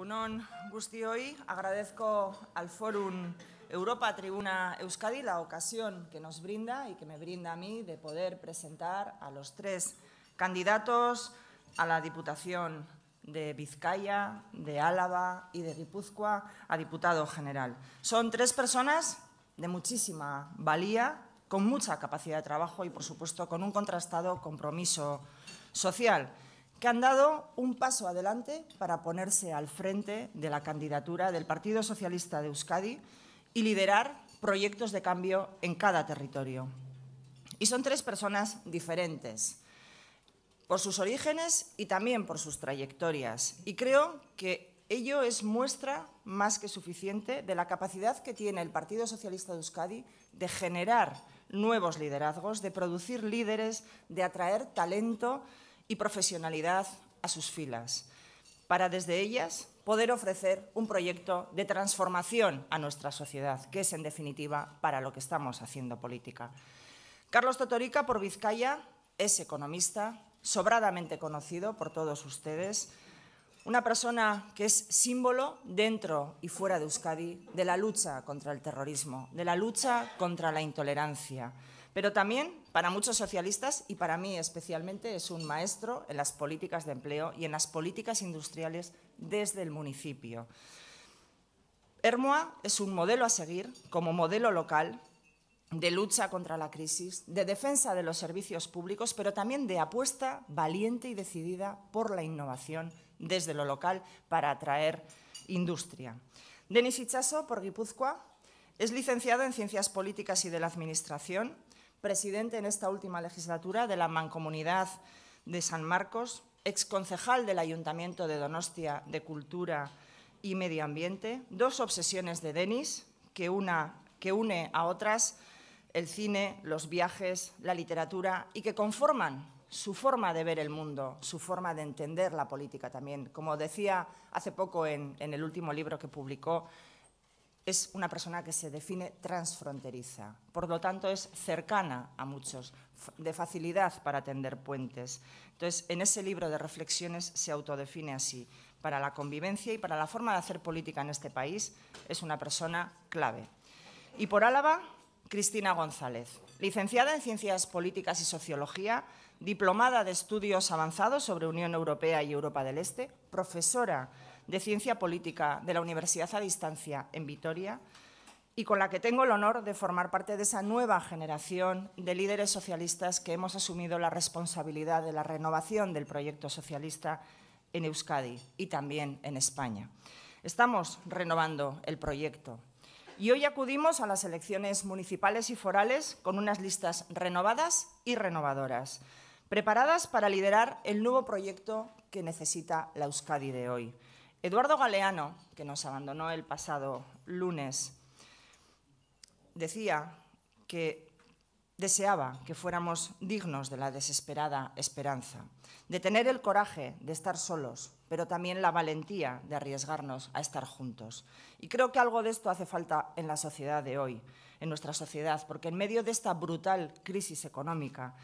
Egunon hoy agradezco al Fórum Europa Tribuna Euskadi la ocasión que nos brinda y que me brinda a mí de poder presentar a los tres candidatos a la Diputación de Vizcaya, de Álava y de Guipúzcoa a diputado general. Son tres personas de muchísima valía, con mucha capacidad de trabajo y, por supuesto, con un contrastado compromiso social que han dado un paso adelante para ponerse al frente de la candidatura del Partido Socialista de Euskadi y liderar proyectos de cambio en cada territorio. Y son tres personas diferentes, por sus orígenes y también por sus trayectorias. Y creo que ello es muestra más que suficiente de la capacidad que tiene el Partido Socialista de Euskadi de generar nuevos liderazgos, de producir líderes, de atraer talento y profesionalidad a sus filas, para desde ellas poder ofrecer un proyecto de transformación a nuestra sociedad, que es en definitiva para lo que estamos haciendo política. Carlos Totorica, por Vizcaya, es economista, sobradamente conocido por todos ustedes, una persona que es símbolo dentro y fuera de Euskadi de la lucha contra el terrorismo, de la lucha contra la intolerancia, pero también, para muchos socialistas y para mí especialmente, es un maestro en las políticas de empleo y en las políticas industriales desde el municipio. Hermoa es un modelo a seguir como modelo local de lucha contra la crisis, de defensa de los servicios públicos, pero también de apuesta valiente y decidida por la innovación desde lo local para atraer industria. Denis Ichaso por Guipúzcoa, es licenciado en Ciencias Políticas y de la Administración presidente en esta última legislatura de la Mancomunidad de San Marcos, exconcejal del Ayuntamiento de Donostia de Cultura y Medio Ambiente, dos obsesiones de Denis que, que une a otras el cine, los viajes, la literatura y que conforman su forma de ver el mundo, su forma de entender la política también. Como decía hace poco en el último libro que publicó, es una persona que se define transfronteriza, por lo tanto es cercana a muchos, de facilidad para tender puentes. Entonces, en ese libro de reflexiones se autodefine así. Para la convivencia y para la forma de hacer política en este país es una persona clave. Y por Álava, Cristina González, licenciada en Ciencias Políticas y Sociología, diplomada de estudios avanzados sobre Unión Europea y Europa del Este, profesora de Ciencia Política de la Universidad a Distancia en Vitoria y con la que tengo el honor de formar parte de esa nueva generación de líderes socialistas que hemos asumido la responsabilidad de la renovación del proyecto socialista en Euskadi y también en España. Estamos renovando el proyecto, y hoy acudimos a las elecciones municipales y forales con unas listas renovadas y renovadoras, preparadas para liderar el nuevo proyecto que necesita la Euskadi de hoy. Eduardo Galeano, que nos abandonó el pasado lunes, decía que deseaba que fuéramos dignos de la desesperada esperanza, de tener el coraje de estar solos, pero también la valentía de arriesgarnos a estar juntos. Y creo que algo de esto hace falta en la sociedad de hoy, en nuestra sociedad, porque en medio de esta brutal crisis económica,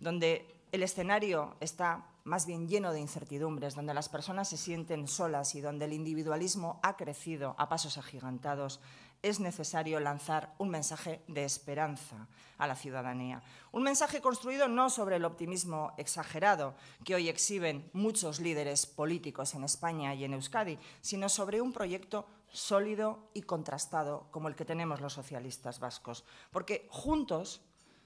donde el escenario está más bien lleno de incertidumbres, donde las personas se sienten solas y donde el individualismo ha crecido a pasos agigantados, es necesario lanzar un mensaje de esperanza a la ciudadanía. Un mensaje construido no sobre el optimismo exagerado que hoy exhiben muchos líderes políticos en España y en Euskadi, sino sobre un proyecto sólido y contrastado como el que tenemos los socialistas vascos. Porque juntos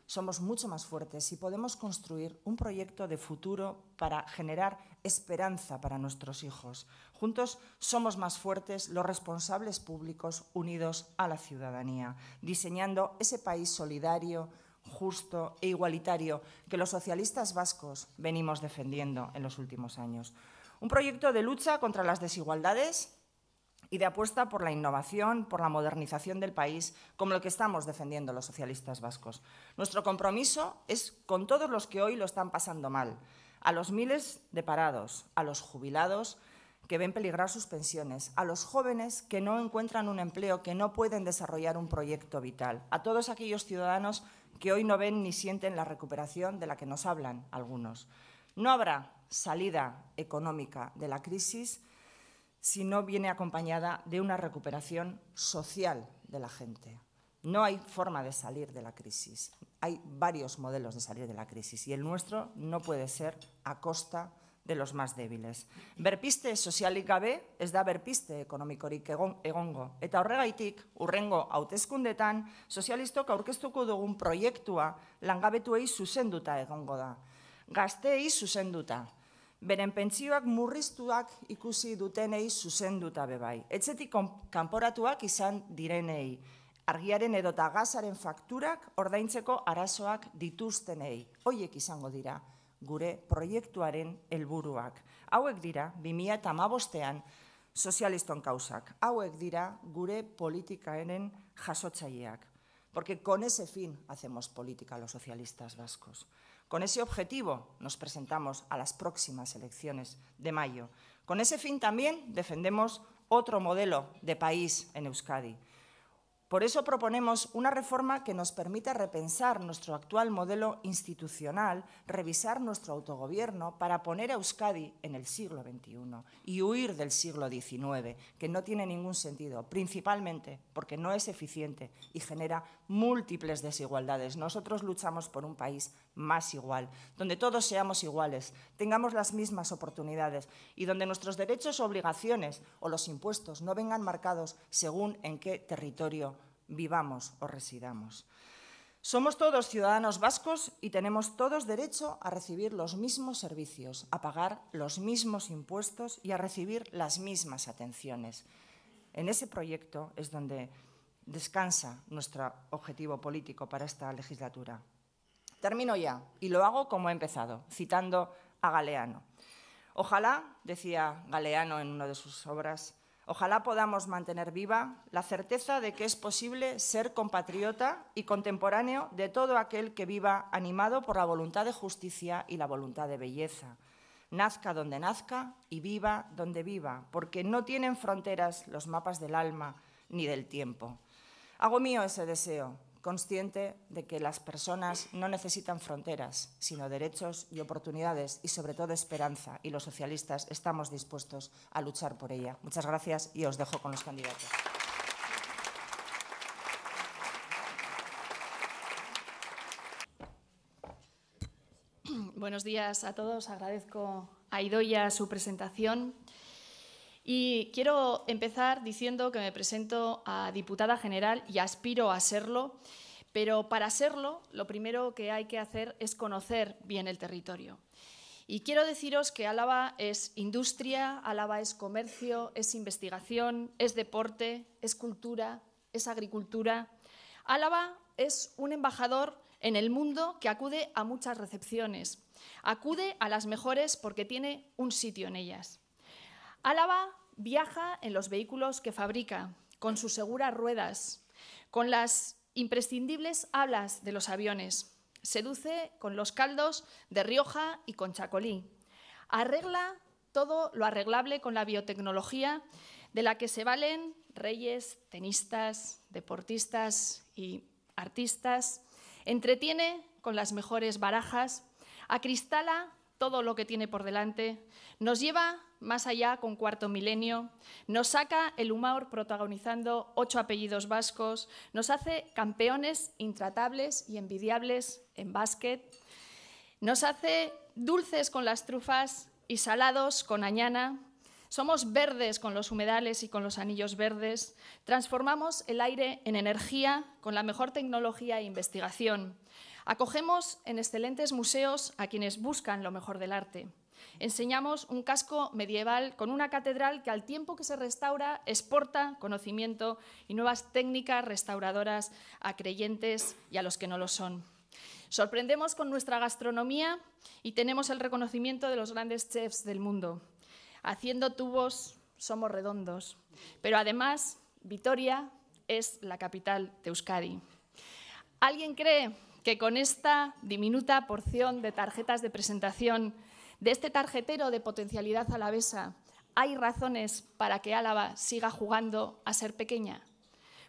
somos mucho más fuertes y podemos construir un proyecto de futuro para generar esperanza para nuestros hijos. Juntos somos más fuertes los responsables públicos unidos a la ciudadanía, diseñando ese país solidario, justo e igualitario que los socialistas vascos venimos defendiendo en los últimos años. Un proyecto de lucha contra las desigualdades y de apuesta por la innovación, por la modernización del país, como lo que estamos defendiendo los socialistas vascos. Nuestro compromiso es con todos los que hoy lo están pasando mal, a los miles de parados, a los jubilados que ven peligrar sus pensiones, a los jóvenes que no encuentran un empleo, que no pueden desarrollar un proyecto vital, a todos aquellos ciudadanos que hoy no ven ni sienten la recuperación de la que nos hablan algunos. No habrá salida económica de la crisis si no viene acompañada de una recuperación social de la gente. No hay forma de salir de la crisis. Hay varios modelos de salir de la crisis y el nuestro no puede ser a costa de los más débiles. Berpiste sozialik gabe ez da berpiste ekonomikorik egongo. Eta horregaitik, urrengo hautezkundetan, sozialistok aurkeztuko dugun proiektua langabetuei susenduta egongo da. Gazteei susenduta beren pentsioak murriztuak ikusi dutenei zuzenduta bebai. Etzetik kanporatuak izan direnei, argiaren edo gazaren fakturak ordaintzeko arazoak dituztenei. Hoiek izango dira, gure proiektuaren helburuak. Hauek dira, 2000 eta mabostean, sozialiston kausak. Hauek dira, gure politikaenen jasotzaileak. Porque con ese fin hacemos política los socialistas vascos. Con ese objetivo nos presentamos a las próximas elecciones de mayo. Con ese fin también defendemos otro modelo de país en Euskadi. Por eso proponemos una reforma que nos permita repensar nuestro actual modelo institucional, revisar nuestro autogobierno para poner a Euskadi en el siglo XXI y huir del siglo XIX, que no tiene ningún sentido, principalmente porque no es eficiente y genera múltiples desigualdades. Nosotros luchamos por un país más igual, donde todos seamos iguales, tengamos las mismas oportunidades y donde nuestros derechos, obligaciones o los impuestos no vengan marcados según en qué territorio vivamos o residamos. Somos todos ciudadanos vascos y tenemos todos derecho a recibir los mismos servicios, a pagar los mismos impuestos y a recibir las mismas atenciones. En ese proyecto es donde descansa nuestro objetivo político para esta legislatura. Termino ya, y lo hago como he empezado, citando a Galeano. Ojalá, decía Galeano en una de sus obras, ojalá podamos mantener viva la certeza de que es posible ser compatriota y contemporáneo de todo aquel que viva animado por la voluntad de justicia y la voluntad de belleza. Nazca donde nazca y viva donde viva, porque no tienen fronteras los mapas del alma ni del tiempo. Hago mío ese deseo, consciente de que las personas no necesitan fronteras, sino derechos y oportunidades y sobre todo esperanza, y los socialistas estamos dispuestos a luchar por ella. Muchas gracias y os dejo con los candidatos. Buenos días a todos. Agradezco a Idoya su presentación. Y quiero empezar diciendo que me presento a diputada general y aspiro a serlo, pero para serlo lo primero que hay que hacer es conocer bien el territorio. Y quiero deciros que Álava es industria, Álava es comercio, es investigación, es deporte, es cultura, es agricultura. Álava es un embajador en el mundo que acude a muchas recepciones. Acude a las mejores porque tiene un sitio en ellas. Álava viaja en los vehículos que fabrica, con sus seguras ruedas, con las imprescindibles hablas de los aviones. Seduce con los caldos de Rioja y con Chacolí. Arregla todo lo arreglable con la biotecnología de la que se valen reyes, tenistas, deportistas y artistas. Entretiene con las mejores barajas. Acristala todo lo que tiene por delante, nos lleva más allá con cuarto milenio, nos saca el humor protagonizando ocho apellidos vascos, nos hace campeones intratables y envidiables en básquet, nos hace dulces con las trufas y salados con añana, somos verdes con los humedales y con los anillos verdes. Transformamos el aire en energía con la mejor tecnología e investigación. Acogemos en excelentes museos a quienes buscan lo mejor del arte. Enseñamos un casco medieval con una catedral que al tiempo que se restaura exporta conocimiento y nuevas técnicas restauradoras a creyentes y a los que no lo son. Sorprendemos con nuestra gastronomía y tenemos el reconocimiento de los grandes chefs del mundo. Haciendo tubos somos redondos, pero además Vitoria es la capital de Euskadi. ¿Alguien cree que con esta diminuta porción de tarjetas de presentación de este tarjetero de potencialidad alavesa hay razones para que Álava siga jugando a ser pequeña.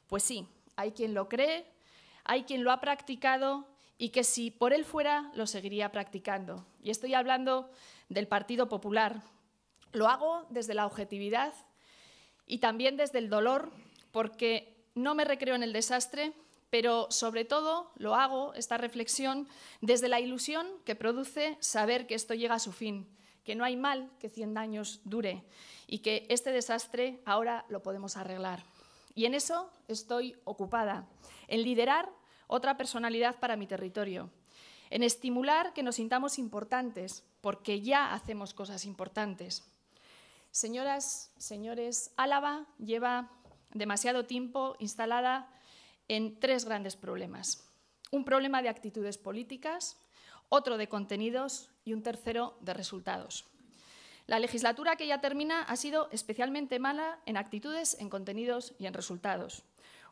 Pues sí, hay quien lo cree, hay quien lo ha practicado y que si por él fuera lo seguiría practicando. Y estoy hablando del Partido Popular. Lo hago desde la objetividad y también desde el dolor porque no me recreo en el desastre pero sobre todo lo hago, esta reflexión, desde la ilusión que produce saber que esto llega a su fin, que no hay mal que 100 años dure y que este desastre ahora lo podemos arreglar. Y en eso estoy ocupada, en liderar otra personalidad para mi territorio, en estimular que nos sintamos importantes, porque ya hacemos cosas importantes. Señoras, señores, Álava lleva demasiado tiempo instalada en tres grandes problemas. Un problema de actitudes políticas, otro de contenidos y un tercero de resultados. La legislatura que ya termina ha sido especialmente mala en actitudes, en contenidos y en resultados.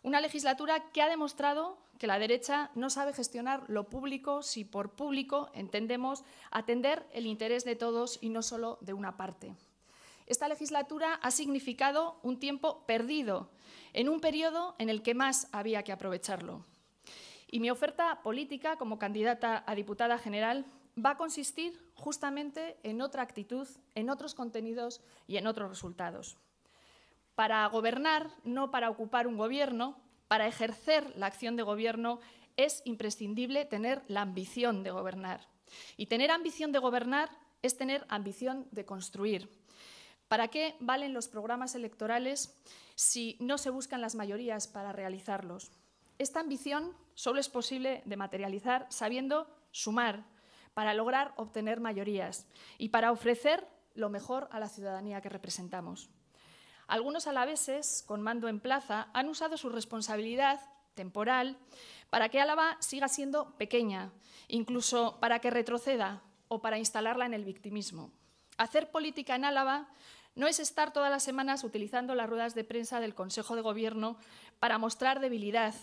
Una legislatura que ha demostrado que la derecha no sabe gestionar lo público si por público entendemos atender el interés de todos y no solo de una parte. Esta legislatura ha significado un tiempo perdido, en un periodo en el que más había que aprovecharlo. Y mi oferta política como candidata a diputada general va a consistir justamente en otra actitud, en otros contenidos y en otros resultados. Para gobernar, no para ocupar un gobierno, para ejercer la acción de gobierno es imprescindible tener la ambición de gobernar. Y tener ambición de gobernar es tener ambición de construir. ¿Para qué valen los programas electorales si no se buscan las mayorías para realizarlos? Esta ambición solo es posible de materializar sabiendo sumar para lograr obtener mayorías y para ofrecer lo mejor a la ciudadanía que representamos. Algunos alaveses, con mando en plaza, han usado su responsabilidad temporal para que Álava siga siendo pequeña, incluso para que retroceda o para instalarla en el victimismo. Hacer política en Álava no es estar todas las semanas utilizando las ruedas de prensa del Consejo de Gobierno para mostrar debilidad,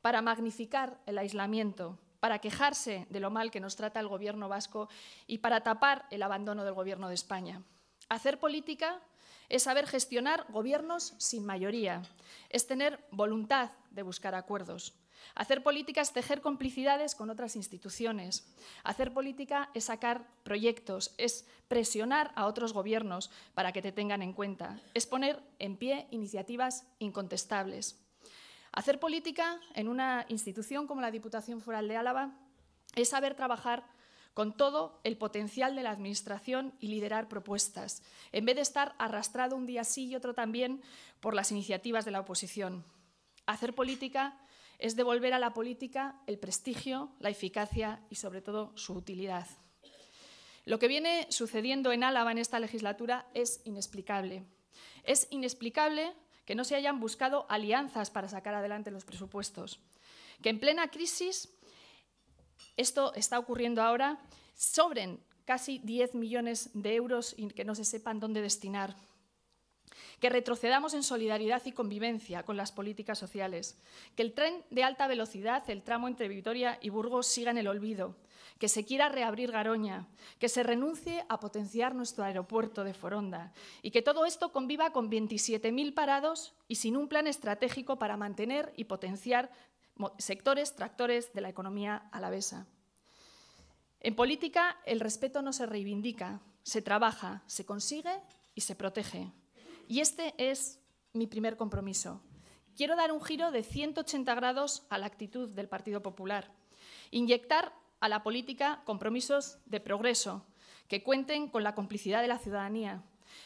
para magnificar el aislamiento, para quejarse de lo mal que nos trata el Gobierno vasco y para tapar el abandono del Gobierno de España. Hacer política es saber gestionar gobiernos sin mayoría, es tener voluntad de buscar acuerdos. Hacer política es tejer complicidades con otras instituciones. Hacer política es sacar proyectos, es presionar a otros gobiernos para que te tengan en cuenta, es poner en pie iniciativas incontestables. Hacer política en una institución como la Diputación Foral de Álava es saber trabajar con todo el potencial de la Administración y liderar propuestas, en vez de estar arrastrado un día sí y otro también por las iniciativas de la oposición. Hacer política es devolver a la política el prestigio, la eficacia y, sobre todo, su utilidad. Lo que viene sucediendo en Álava en esta legislatura es inexplicable. Es inexplicable que no se hayan buscado alianzas para sacar adelante los presupuestos, que en plena crisis, esto está ocurriendo ahora, sobren casi 10 millones de euros y que no se sepan dónde destinar que retrocedamos en solidaridad y convivencia con las políticas sociales, que el tren de alta velocidad, el tramo entre Vitoria y Burgos, siga en el olvido, que se quiera reabrir Garoña, que se renuncie a potenciar nuestro aeropuerto de Foronda y que todo esto conviva con 27.000 parados y sin un plan estratégico para mantener y potenciar sectores tractores de la economía alavesa. En política, el respeto no se reivindica, se trabaja, se consigue y se protege. Y este es mi primer compromiso. Quiero dar un giro de 180 grados a la actitud del Partido Popular. Inyectar a la política compromisos de progreso, que cuenten con la complicidad de la ciudadanía,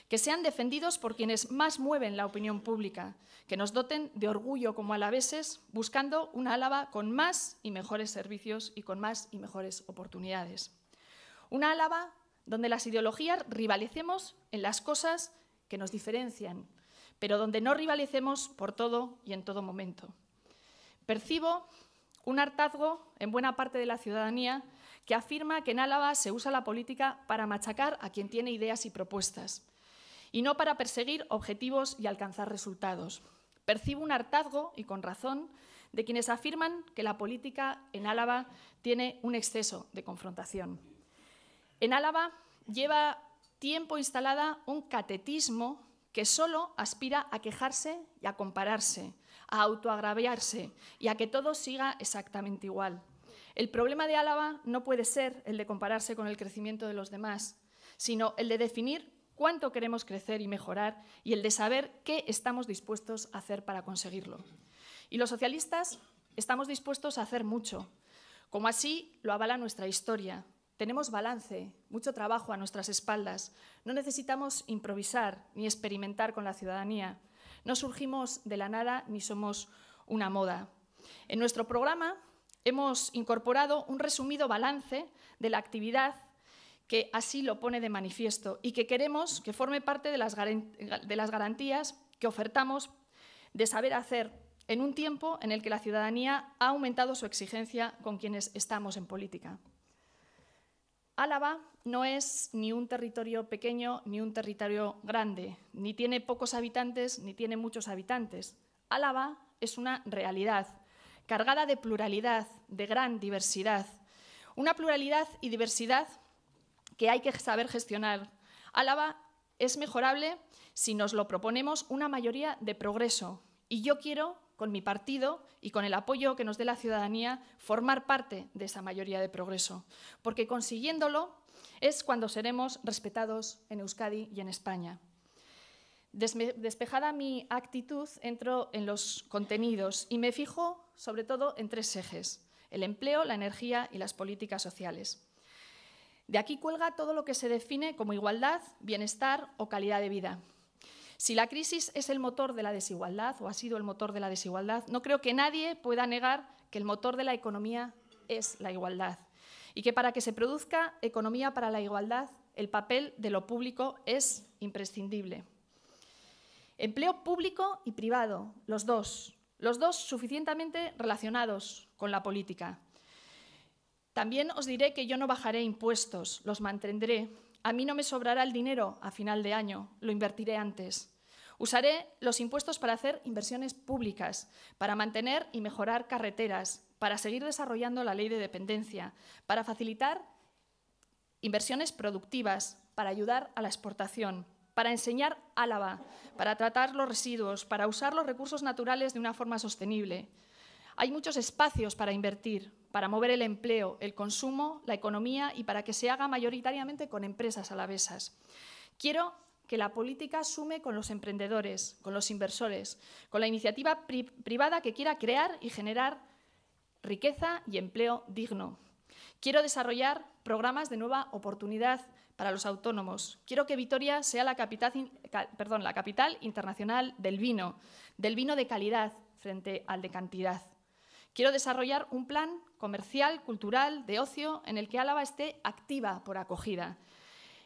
que sean defendidos por quienes más mueven la opinión pública, que nos doten de orgullo como alaveses, buscando una Álava con más y mejores servicios y con más y mejores oportunidades. Una Álava donde las ideologías rivalicemos en las cosas que nos diferencian, pero donde no rivalicemos por todo y en todo momento. Percibo un hartazgo en buena parte de la ciudadanía que afirma que en Álava se usa la política para machacar a quien tiene ideas y propuestas y no para perseguir objetivos y alcanzar resultados. Percibo un hartazgo, y con razón, de quienes afirman que la política en Álava tiene un exceso de confrontación. En Álava lleva tiempo instalada un catetismo que solo aspira a quejarse y a compararse, a autoagraviarse y a que todo siga exactamente igual. El problema de Álava no puede ser el de compararse con el crecimiento de los demás, sino el de definir cuánto queremos crecer y mejorar y el de saber qué estamos dispuestos a hacer para conseguirlo. Y los socialistas estamos dispuestos a hacer mucho, como así lo avala nuestra historia, tenemos balance, mucho trabajo a nuestras espaldas. No necesitamos improvisar ni experimentar con la ciudadanía. No surgimos de la nada ni somos una moda. En nuestro programa hemos incorporado un resumido balance de la actividad que así lo pone de manifiesto y que queremos que forme parte de las, de las garantías que ofertamos de saber hacer en un tiempo en el que la ciudadanía ha aumentado su exigencia con quienes estamos en política. Álava no es ni un territorio pequeño ni un territorio grande, ni tiene pocos habitantes ni tiene muchos habitantes. Álava es una realidad, cargada de pluralidad, de gran diversidad. Una pluralidad y diversidad que hay que saber gestionar. Álava es mejorable si nos lo proponemos una mayoría de progreso. Y yo quiero con mi partido y con el apoyo que nos dé la ciudadanía, formar parte de esa mayoría de progreso, porque consiguiéndolo es cuando seremos respetados en Euskadi y en España. Despejada mi actitud, entro en los contenidos y me fijo sobre todo en tres ejes, el empleo, la energía y las políticas sociales. De aquí cuelga todo lo que se define como igualdad, bienestar o calidad de vida. Si la crisis es el motor de la desigualdad o ha sido el motor de la desigualdad, no creo que nadie pueda negar que el motor de la economía es la igualdad y que para que se produzca economía para la igualdad, el papel de lo público es imprescindible. Empleo público y privado, los dos, los dos suficientemente relacionados con la política. También os diré que yo no bajaré impuestos, los mantendré a mí no me sobrará el dinero a final de año, lo invertiré antes. Usaré los impuestos para hacer inversiones públicas, para mantener y mejorar carreteras, para seguir desarrollando la ley de dependencia, para facilitar inversiones productivas, para ayudar a la exportación, para enseñar Álava, para tratar los residuos, para usar los recursos naturales de una forma sostenible. Hay muchos espacios para invertir, para mover el empleo, el consumo, la economía y para que se haga mayoritariamente con empresas alavesas. Quiero que la política sume con los emprendedores, con los inversores, con la iniciativa privada que quiera crear y generar riqueza y empleo digno. Quiero desarrollar programas de nueva oportunidad para los autónomos. Quiero que Vitoria sea la capital, la capital internacional del vino, del vino de calidad frente al de cantidad. Quiero desarrollar un plan comercial, cultural, de ocio, en el que Álava esté activa por acogida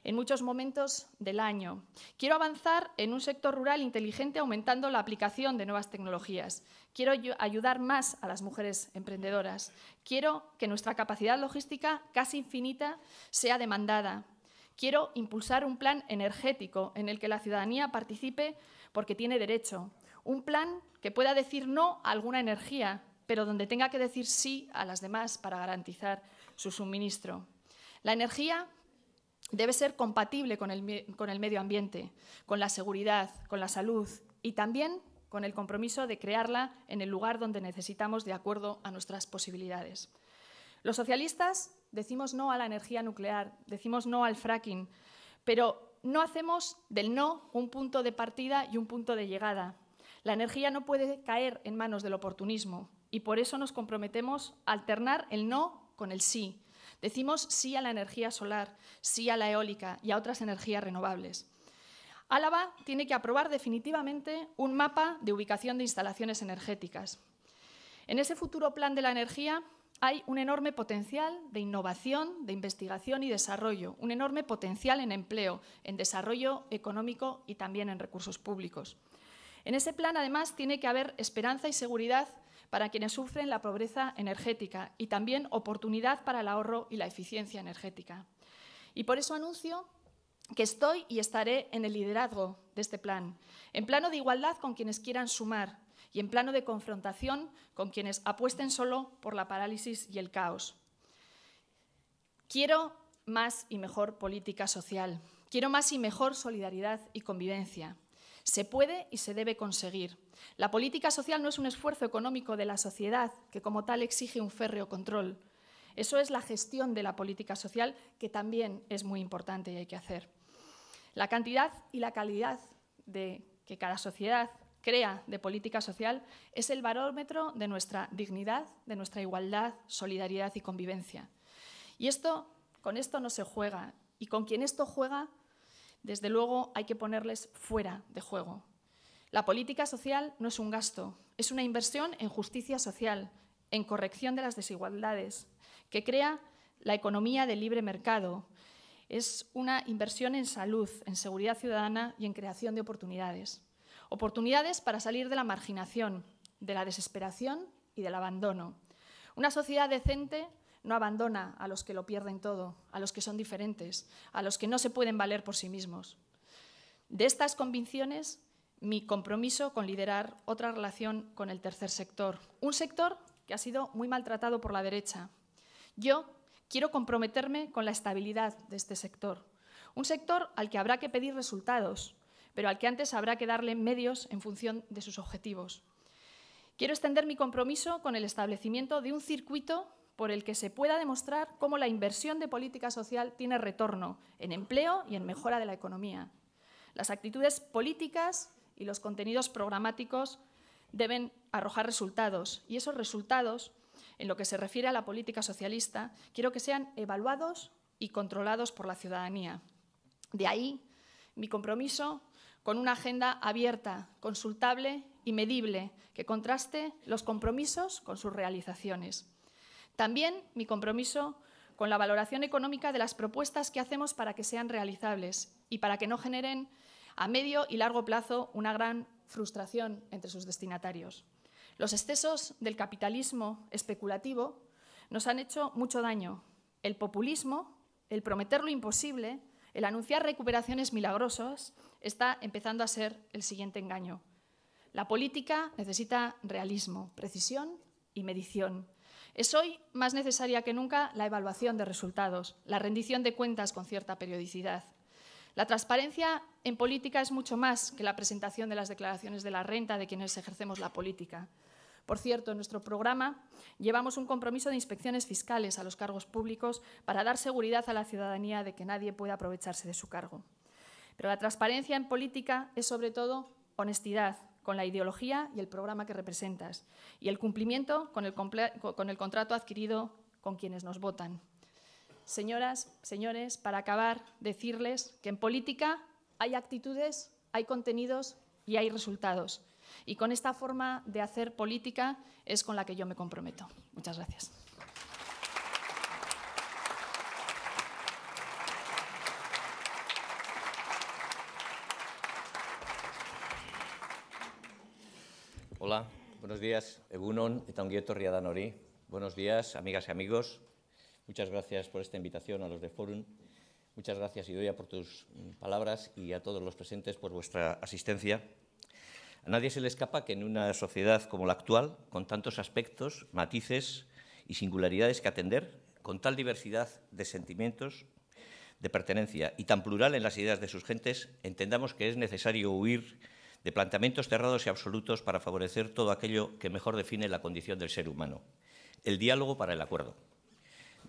en muchos momentos del año. Quiero avanzar en un sector rural inteligente aumentando la aplicación de nuevas tecnologías. Quiero ayudar más a las mujeres emprendedoras. Quiero que nuestra capacidad logística casi infinita sea demandada. Quiero impulsar un plan energético en el que la ciudadanía participe porque tiene derecho. Un plan que pueda decir no a alguna energía pero donde tenga que decir sí a las demás para garantizar su suministro. La energía debe ser compatible con el, con medio ambiente, con la seguridad, con la salud y también con el compromiso de crearla en el lugar donde necesitamos de acuerdo a nuestras posibilidades. Los socialistas decimos no a la energía nuclear, decimos no al fracking, pero no hacemos del no un punto de partida y un punto de llegada. La energía no puede caer en manos del oportunismo y por eso nos comprometemos a alternar el no con el sí. Decimos sí a la energía solar, sí a la eólica y a otras energías renovables. Álava tiene que aprobar definitivamente un mapa de ubicación de instalaciones energéticas. En ese futuro plan de la energía hay un enorme potencial de innovación, de investigación y desarrollo, un enorme potencial en empleo, en desarrollo económico y también en recursos públicos. En ese plan, además, tiene que haber esperanza y seguridad para quienes sufren la pobreza energética y también oportunidad para el ahorro y la eficiencia energética. Y por eso anuncio que estoy y estaré en el liderazgo de este plan, en plano de igualdad con quienes quieran sumar y en plano de confrontación con quienes apuesten solo por la parálisis y el caos. Quiero más y mejor política social. Quiero más y mejor solidaridad y convivencia. Se puede y se debe conseguir. La política social no es un esfuerzo económico de la sociedad que como tal exige un férreo control. Eso es la gestión de la política social que también es muy importante y hay que hacer. La cantidad y la calidad de que cada sociedad crea de política social es el barómetro de nuestra dignidad, de nuestra igualdad, solidaridad y convivencia. Y esto, con esto no se juega. Y con quien esto juega, desde luego hay que ponerles fuera de juego. La política social no es un gasto, es una inversión en justicia social, en corrección de las desigualdades, que crea la economía del libre mercado. Es una inversión en salud, en seguridad ciudadana y en creación de oportunidades. Oportunidades para salir de la marginación, de la desesperación y del abandono. Una sociedad decente no abandona a los que lo pierden todo, a los que son diferentes, a los que no se pueden valer por sí mismos. De estas convicciones mi compromiso con liderar otra relación con el tercer sector, un sector que ha sido muy maltratado por la derecha. Yo quiero comprometerme con la estabilidad de este sector, un sector al que habrá que pedir resultados, pero al que antes habrá que darle medios en función de sus objetivos. Quiero extender mi compromiso con el establecimiento de un circuito por el que se pueda demostrar cómo la inversión de política social tiene retorno en empleo y en mejora de la economía. Las actitudes políticas y los contenidos programáticos deben arrojar resultados. Y esos resultados, en lo que se refiere a la política socialista, quiero que sean evaluados y controlados por la ciudadanía. De ahí mi compromiso con una agenda abierta, consultable y medible, que contraste los compromisos con sus realizaciones. También mi compromiso con la valoración económica de las propuestas que hacemos para que sean realizables y para que no generen a medio y largo plazo una gran frustración entre sus destinatarios. Los excesos del capitalismo especulativo nos han hecho mucho daño. El populismo, el prometer lo imposible, el anunciar recuperaciones milagrosas, está empezando a ser el siguiente engaño. La política necesita realismo, precisión y medición. Es hoy más necesaria que nunca la evaluación de resultados, la rendición de cuentas con cierta periodicidad, la transparencia en política es mucho más que la presentación de las declaraciones de la renta de quienes ejercemos la política. Por cierto, en nuestro programa llevamos un compromiso de inspecciones fiscales a los cargos públicos para dar seguridad a la ciudadanía de que nadie pueda aprovecharse de su cargo. Pero la transparencia en política es sobre todo honestidad con la ideología y el programa que representas y el cumplimiento con el, con el contrato adquirido con quienes nos votan señoras, señores, para acabar, decirles que en política hay actitudes, hay contenidos y hay resultados. Y con esta forma de hacer política es con la que yo me comprometo. Muchas gracias. Hola, buenos días, Egunon, Buenos días, amigas y amigos. Muchas gracias por esta invitación a los de Forum. Muchas gracias, Idoia, por tus mm, palabras y a todos los presentes por vuestra asistencia. A nadie se le escapa que en una sociedad como la actual, con tantos aspectos, matices y singularidades que atender, con tal diversidad de sentimientos, de pertenencia y tan plural en las ideas de sus gentes, entendamos que es necesario huir de planteamientos cerrados y absolutos para favorecer todo aquello que mejor define la condición del ser humano, el diálogo para el acuerdo.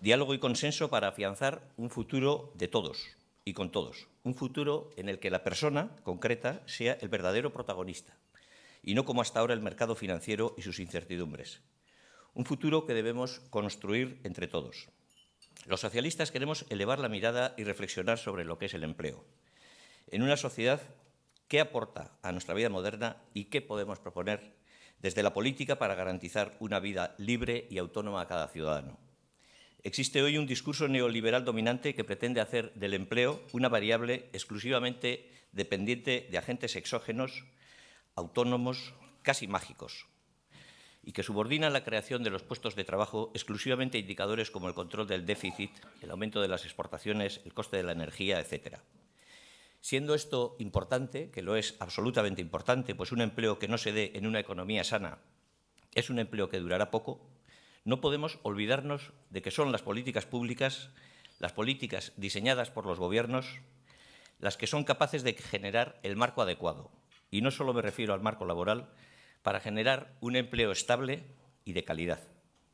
Diálogo y consenso para afianzar un futuro de todos y con todos. Un futuro en el que la persona concreta sea el verdadero protagonista y no como hasta ahora el mercado financiero y sus incertidumbres. Un futuro que debemos construir entre todos. Los socialistas queremos elevar la mirada y reflexionar sobre lo que es el empleo. En una sociedad, ¿qué aporta a nuestra vida moderna y qué podemos proponer desde la política para garantizar una vida libre y autónoma a cada ciudadano? Existe hoy un discurso neoliberal dominante que pretende hacer del empleo una variable exclusivamente dependiente de agentes exógenos, autónomos, casi mágicos, y que subordina la creación de los puestos de trabajo exclusivamente a indicadores como el control del déficit, el aumento de las exportaciones, el coste de la energía, etc. Siendo esto importante, que lo es absolutamente importante, pues un empleo que no se dé en una economía sana es un empleo que durará poco, no podemos olvidarnos de que son las políticas públicas, las políticas diseñadas por los gobiernos, las que son capaces de generar el marco adecuado. Y no solo me refiero al marco laboral, para generar un empleo estable y de calidad.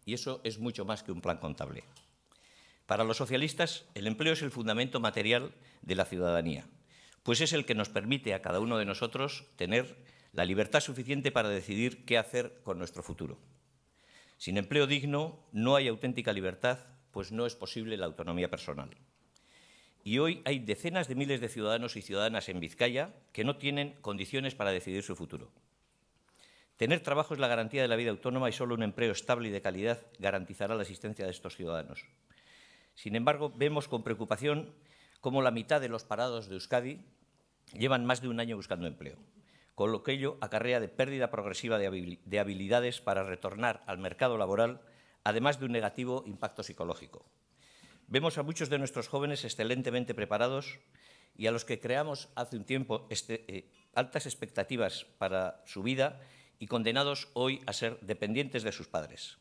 Y eso es mucho más que un plan contable. Para los socialistas, el empleo es el fundamento material de la ciudadanía, pues es el que nos permite a cada uno de nosotros tener la libertad suficiente para decidir qué hacer con nuestro futuro. Sin empleo digno no hay auténtica libertad, pues no es posible la autonomía personal. Y hoy hay decenas de miles de ciudadanos y ciudadanas en Vizcaya que no tienen condiciones para decidir su futuro. Tener trabajo es la garantía de la vida autónoma y solo un empleo estable y de calidad garantizará la existencia de estos ciudadanos. Sin embargo, vemos con preocupación cómo la mitad de los parados de Euskadi llevan más de un año buscando empleo con lo que ello acarrea de pérdida progresiva de habilidades para retornar al mercado laboral, además de un negativo impacto psicológico. Vemos a muchos de nuestros jóvenes excelentemente preparados y a los que creamos hace un tiempo este, eh, altas expectativas para su vida y condenados hoy a ser dependientes de sus padres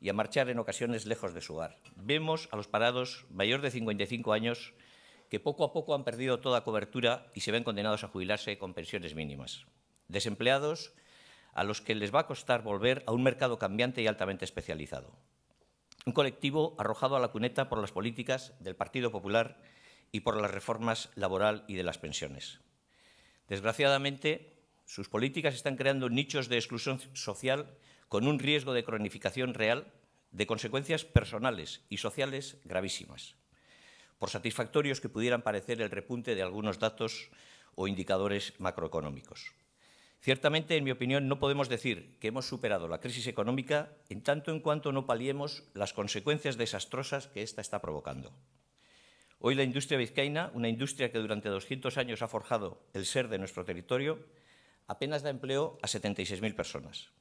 y a marchar en ocasiones lejos de su hogar. Vemos a los parados mayor de 55 años que poco a poco han perdido toda cobertura y se ven condenados a jubilarse con pensiones mínimas. Desempleados a los que les va a costar volver a un mercado cambiante y altamente especializado. Un colectivo arrojado a la cuneta por las políticas del Partido Popular y por las reformas laboral y de las pensiones. Desgraciadamente, sus políticas están creando nichos de exclusión social con un riesgo de cronificación real de consecuencias personales y sociales gravísimas por satisfactorios que pudieran parecer el repunte de algunos datos o indicadores macroeconómicos. Ciertamente, en mi opinión, no podemos decir que hemos superado la crisis económica en tanto en cuanto no paliemos las consecuencias desastrosas que ésta está provocando. Hoy la industria vizcaína, una industria que durante 200 años ha forjado el ser de nuestro territorio, apenas da empleo a 76.000 personas.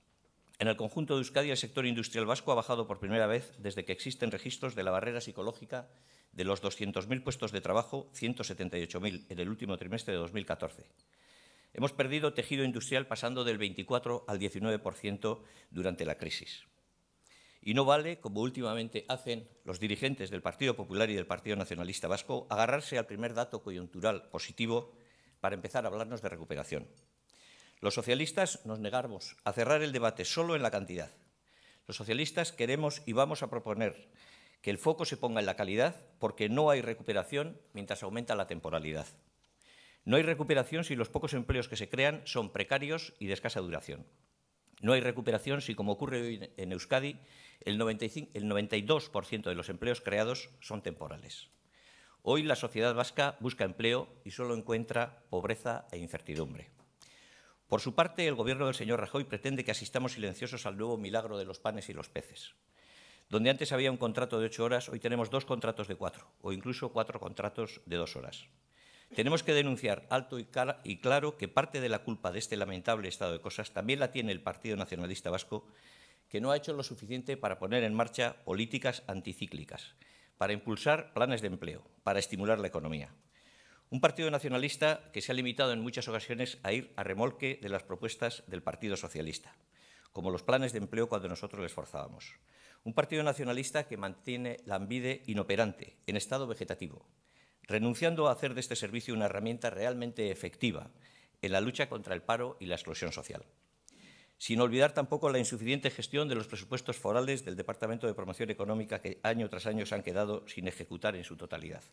En el conjunto de Euskadi, el sector industrial vasco ha bajado por primera vez desde que existen registros de la barrera psicológica de los 200.000 puestos de trabajo, 178.000 en el último trimestre de 2014. Hemos perdido tejido industrial pasando del 24 al 19% durante la crisis. Y no vale, como últimamente hacen los dirigentes del Partido Popular y del Partido Nacionalista Vasco, agarrarse al primer dato coyuntural positivo para empezar a hablarnos de recuperación. Los socialistas nos negamos a cerrar el debate solo en la cantidad. Los socialistas queremos y vamos a proponer que el foco se ponga en la calidad porque no hay recuperación mientras aumenta la temporalidad. No hay recuperación si los pocos empleos que se crean son precarios y de escasa duración. No hay recuperación si, como ocurre hoy en Euskadi, el, el 92% de los empleos creados son temporales. Hoy la sociedad vasca busca empleo y solo encuentra pobreza e incertidumbre. Por su parte, el gobierno del señor Rajoy pretende que asistamos silenciosos al nuevo milagro de los panes y los peces. Donde antes había un contrato de ocho horas, hoy tenemos dos contratos de cuatro, o incluso cuatro contratos de dos horas. Tenemos que denunciar alto y, claro que parte de la culpa de este lamentable estado de cosas también la tiene el Partido Nacionalista Vasco, que no ha hecho lo suficiente para poner en marcha políticas anticíclicas, para impulsar planes de empleo, para estimular la economía. Un partido nacionalista que se ha limitado en muchas ocasiones a ir a remolque de las propuestas del Partido Socialista, como los planes de empleo cuando nosotros les forzábamos. Un partido nacionalista que mantiene la ambide inoperante, en estado vegetativo, renunciando a hacer de este servicio una herramienta realmente efectiva en la lucha contra el paro y la exclusión social. Sin olvidar tampoco la insuficiente gestión de los presupuestos forales del Departamento de Promoción Económica que año tras año se han quedado sin ejecutar en su totalidad.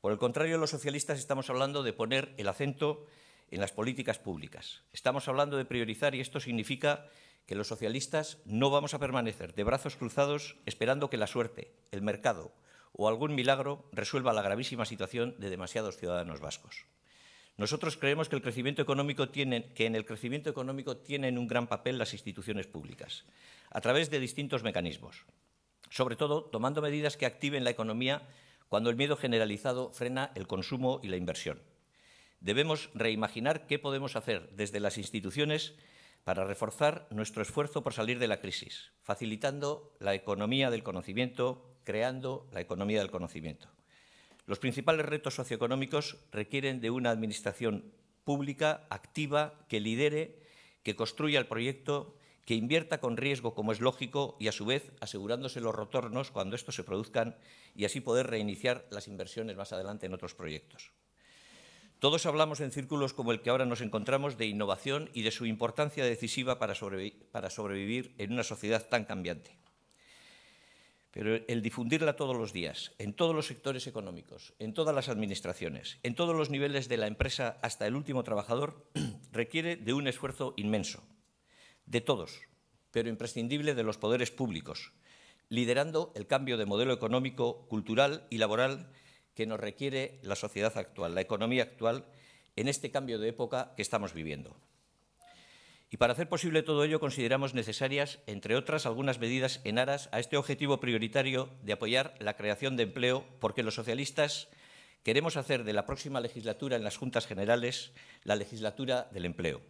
Por el contrario, los socialistas estamos hablando de poner el acento en las políticas públicas. Estamos hablando de priorizar y esto significa que los socialistas no vamos a permanecer de brazos cruzados esperando que la suerte, el mercado o algún milagro resuelva la gravísima situación de demasiados ciudadanos vascos. Nosotros creemos que, el crecimiento económico tiene, que en el crecimiento económico tienen un gran papel las instituciones públicas, a través de distintos mecanismos, sobre todo tomando medidas que activen la economía cuando el miedo generalizado frena el consumo y la inversión. Debemos reimaginar qué podemos hacer desde las instituciones para reforzar nuestro esfuerzo por salir de la crisis, facilitando la economía del conocimiento, creando la economía del conocimiento. Los principales retos socioeconómicos requieren de una administración pública activa que lidere, que construya el proyecto que invierta con riesgo como es lógico y a su vez asegurándose los retornos cuando estos se produzcan y así poder reiniciar las inversiones más adelante en otros proyectos. Todos hablamos en círculos como el que ahora nos encontramos de innovación y de su importancia decisiva para, sobrevivir en una sociedad tan cambiante. Pero el difundirla todos los días, en todos los sectores económicos, en todas las administraciones, en todos los niveles de la empresa hasta el último trabajador, requiere de un esfuerzo inmenso de todos, pero imprescindible de los poderes públicos, liderando el cambio de modelo económico, cultural y laboral que nos requiere la sociedad actual, la economía actual, en este cambio de época que estamos viviendo. Y para hacer posible todo ello consideramos necesarias, entre otras, algunas medidas en aras a este objetivo prioritario de apoyar la creación de empleo, porque los socialistas queremos hacer de la próxima legislatura en las Juntas Generales la legislatura del empleo.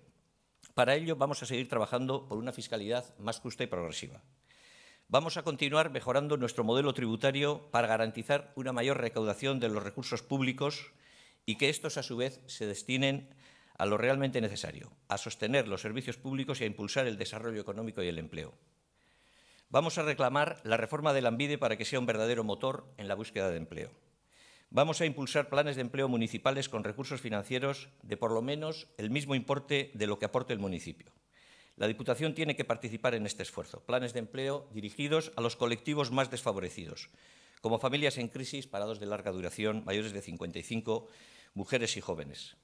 Para ello vamos a seguir trabajando por una fiscalidad más justa y progresiva. Vamos a continuar mejorando nuestro modelo tributario para garantizar una mayor recaudación de los recursos públicos y que estos, a su vez, se destinen a lo realmente necesario, a sostener los servicios públicos y a impulsar el desarrollo económico y el empleo. Vamos a reclamar la reforma del AMBIDE para que sea un verdadero motor en la búsqueda de empleo. Vamos a impulsar planes de empleo municipales con recursos financieros de por lo menos el mismo importe de lo que aporte el municipio. La Diputación tiene que participar en este esfuerzo. Planes de empleo dirigidos a los colectivos más desfavorecidos, como familias en crisis, parados de larga duración, mayores de 55, mujeres y jóvenes.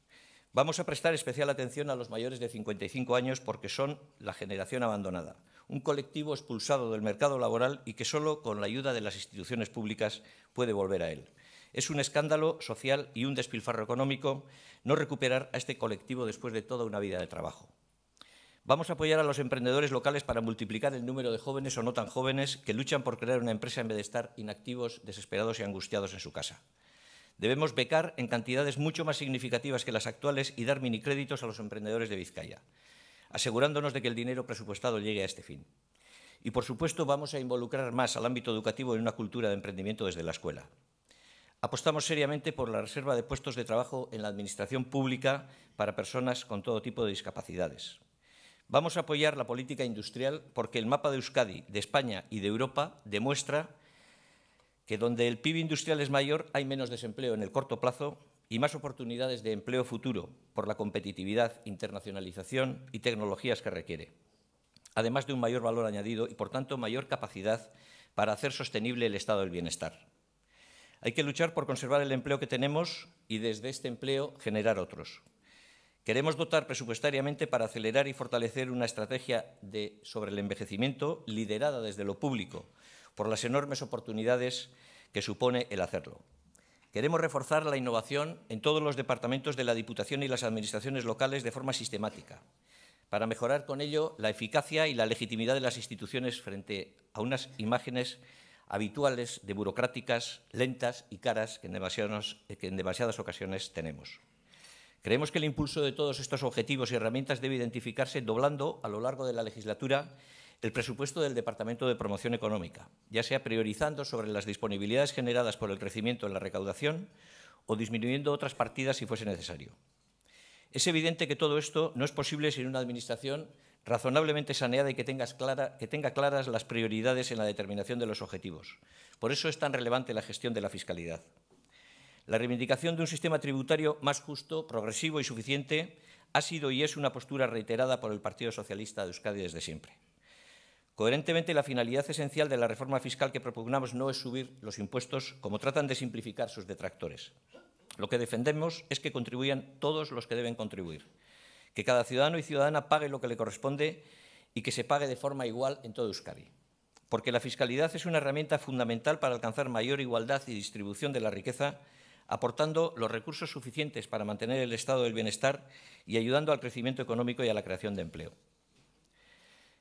Vamos a prestar especial atención a los mayores de 55 años porque son la generación abandonada, un colectivo expulsado del mercado laboral y que solo con la ayuda de las instituciones públicas puede volver a él. Es un escándalo social y un despilfarro económico no recuperar a este colectivo después de toda una vida de trabajo. Vamos a apoyar a los emprendedores locales para multiplicar el número de jóvenes o no tan jóvenes que luchan por crear una empresa en vez de estar inactivos, desesperados y angustiados en su casa. Debemos becar en cantidades mucho más significativas que las actuales y dar minicréditos a los emprendedores de Vizcaya, asegurándonos de que el dinero presupuestado llegue a este fin. Y, por supuesto, vamos a involucrar más al ámbito educativo en una cultura de emprendimiento desde la escuela. Apostamos seriamente por la reserva de puestos de trabajo en la Administración Pública para personas con todo tipo de discapacidades. Vamos a apoyar la política industrial porque el mapa de Euskadi, de España y de Europa demuestra que donde el PIB industrial es mayor hay menos desempleo en el corto plazo y más oportunidades de empleo futuro por la competitividad, internacionalización y tecnologías que requiere, además de un mayor valor añadido y, por tanto, mayor capacidad para hacer sostenible el estado del bienestar. Hay que luchar por conservar el empleo que tenemos y desde este empleo generar otros. Queremos dotar presupuestariamente para acelerar y fortalecer una estrategia sobre el envejecimiento liderada desde lo público, por las enormes oportunidades que supone el hacerlo. Queremos reforzar la innovación en todos los departamentos de la Diputación y las administraciones locales de forma sistemática, para mejorar con ello la eficacia y la legitimidad de las instituciones frente a unas imágenes habituales de burocráticas lentas y caras que en, demasiadas ocasiones tenemos. Creemos que el impulso de todos estos objetivos y herramientas debe identificarse doblando a lo largo de la legislatura el presupuesto del Departamento de Promoción Económica, ya sea priorizando sobre las disponibilidades generadas por el crecimiento en la recaudación o disminuyendo otras partidas si fuese necesario. Es evidente que todo esto no es posible sin una administración razonablemente saneada y que, tenga claras las prioridades en la determinación de los objetivos. Por eso es tan relevante la gestión de la fiscalidad. La reivindicación de un sistema tributario más justo, progresivo y suficiente ha sido y es una postura reiterada por el Partido Socialista de Euskadi desde siempre. Coherentemente, la finalidad esencial de la reforma fiscal que proponemos no es subir los impuestos como tratan de simplificar sus detractores. Lo que defendemos es que contribuyan todos los que deben contribuir, que cada ciudadano y ciudadana pague lo que le corresponde y que se pague de forma igual en todo Euskadi. Porque la fiscalidad es una herramienta fundamental para alcanzar mayor igualdad y distribución de la riqueza, aportando los recursos suficientes para mantener el estado del bienestar y ayudando al crecimiento económico y a la creación de empleo.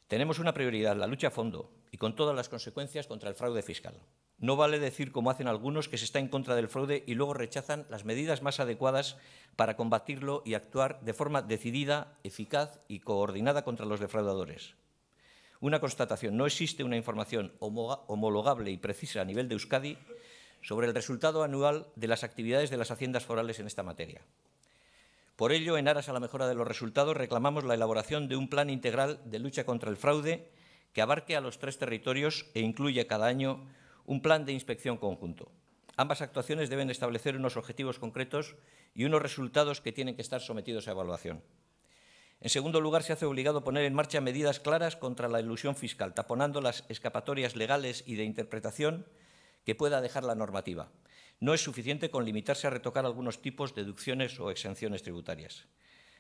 Tenemos una prioridad, la lucha a fondo y con todas las consecuencias contra el fraude fiscal. No vale decir, como hacen algunos, que se está en contra del fraude y luego rechazan las medidas más adecuadas para combatirlo y actuar de forma decidida, eficaz y coordinada contra los defraudadores. Una constatación, no existe una información homologable y precisa a nivel de Euskadi sobre el resultado anual de las actividades de las haciendas forales en esta materia. Por ello, en aras a la mejora de los resultados, reclamamos la elaboración de un plan integral de lucha contra el fraude que abarque a los tres territorios e incluya cada año un plan de inspección conjunto. Ambas actuaciones deben establecer unos objetivos concretos y unos resultados que tienen que estar sometidos a evaluación. En segundo lugar, se hace obligado poner en marcha medidas claras contra la ilusión fiscal, taponando las escapatorias legales y de interpretación que pueda dejar la normativa. No es suficiente con limitarse a retocar algunos tipos, de deducciones o exenciones tributarias.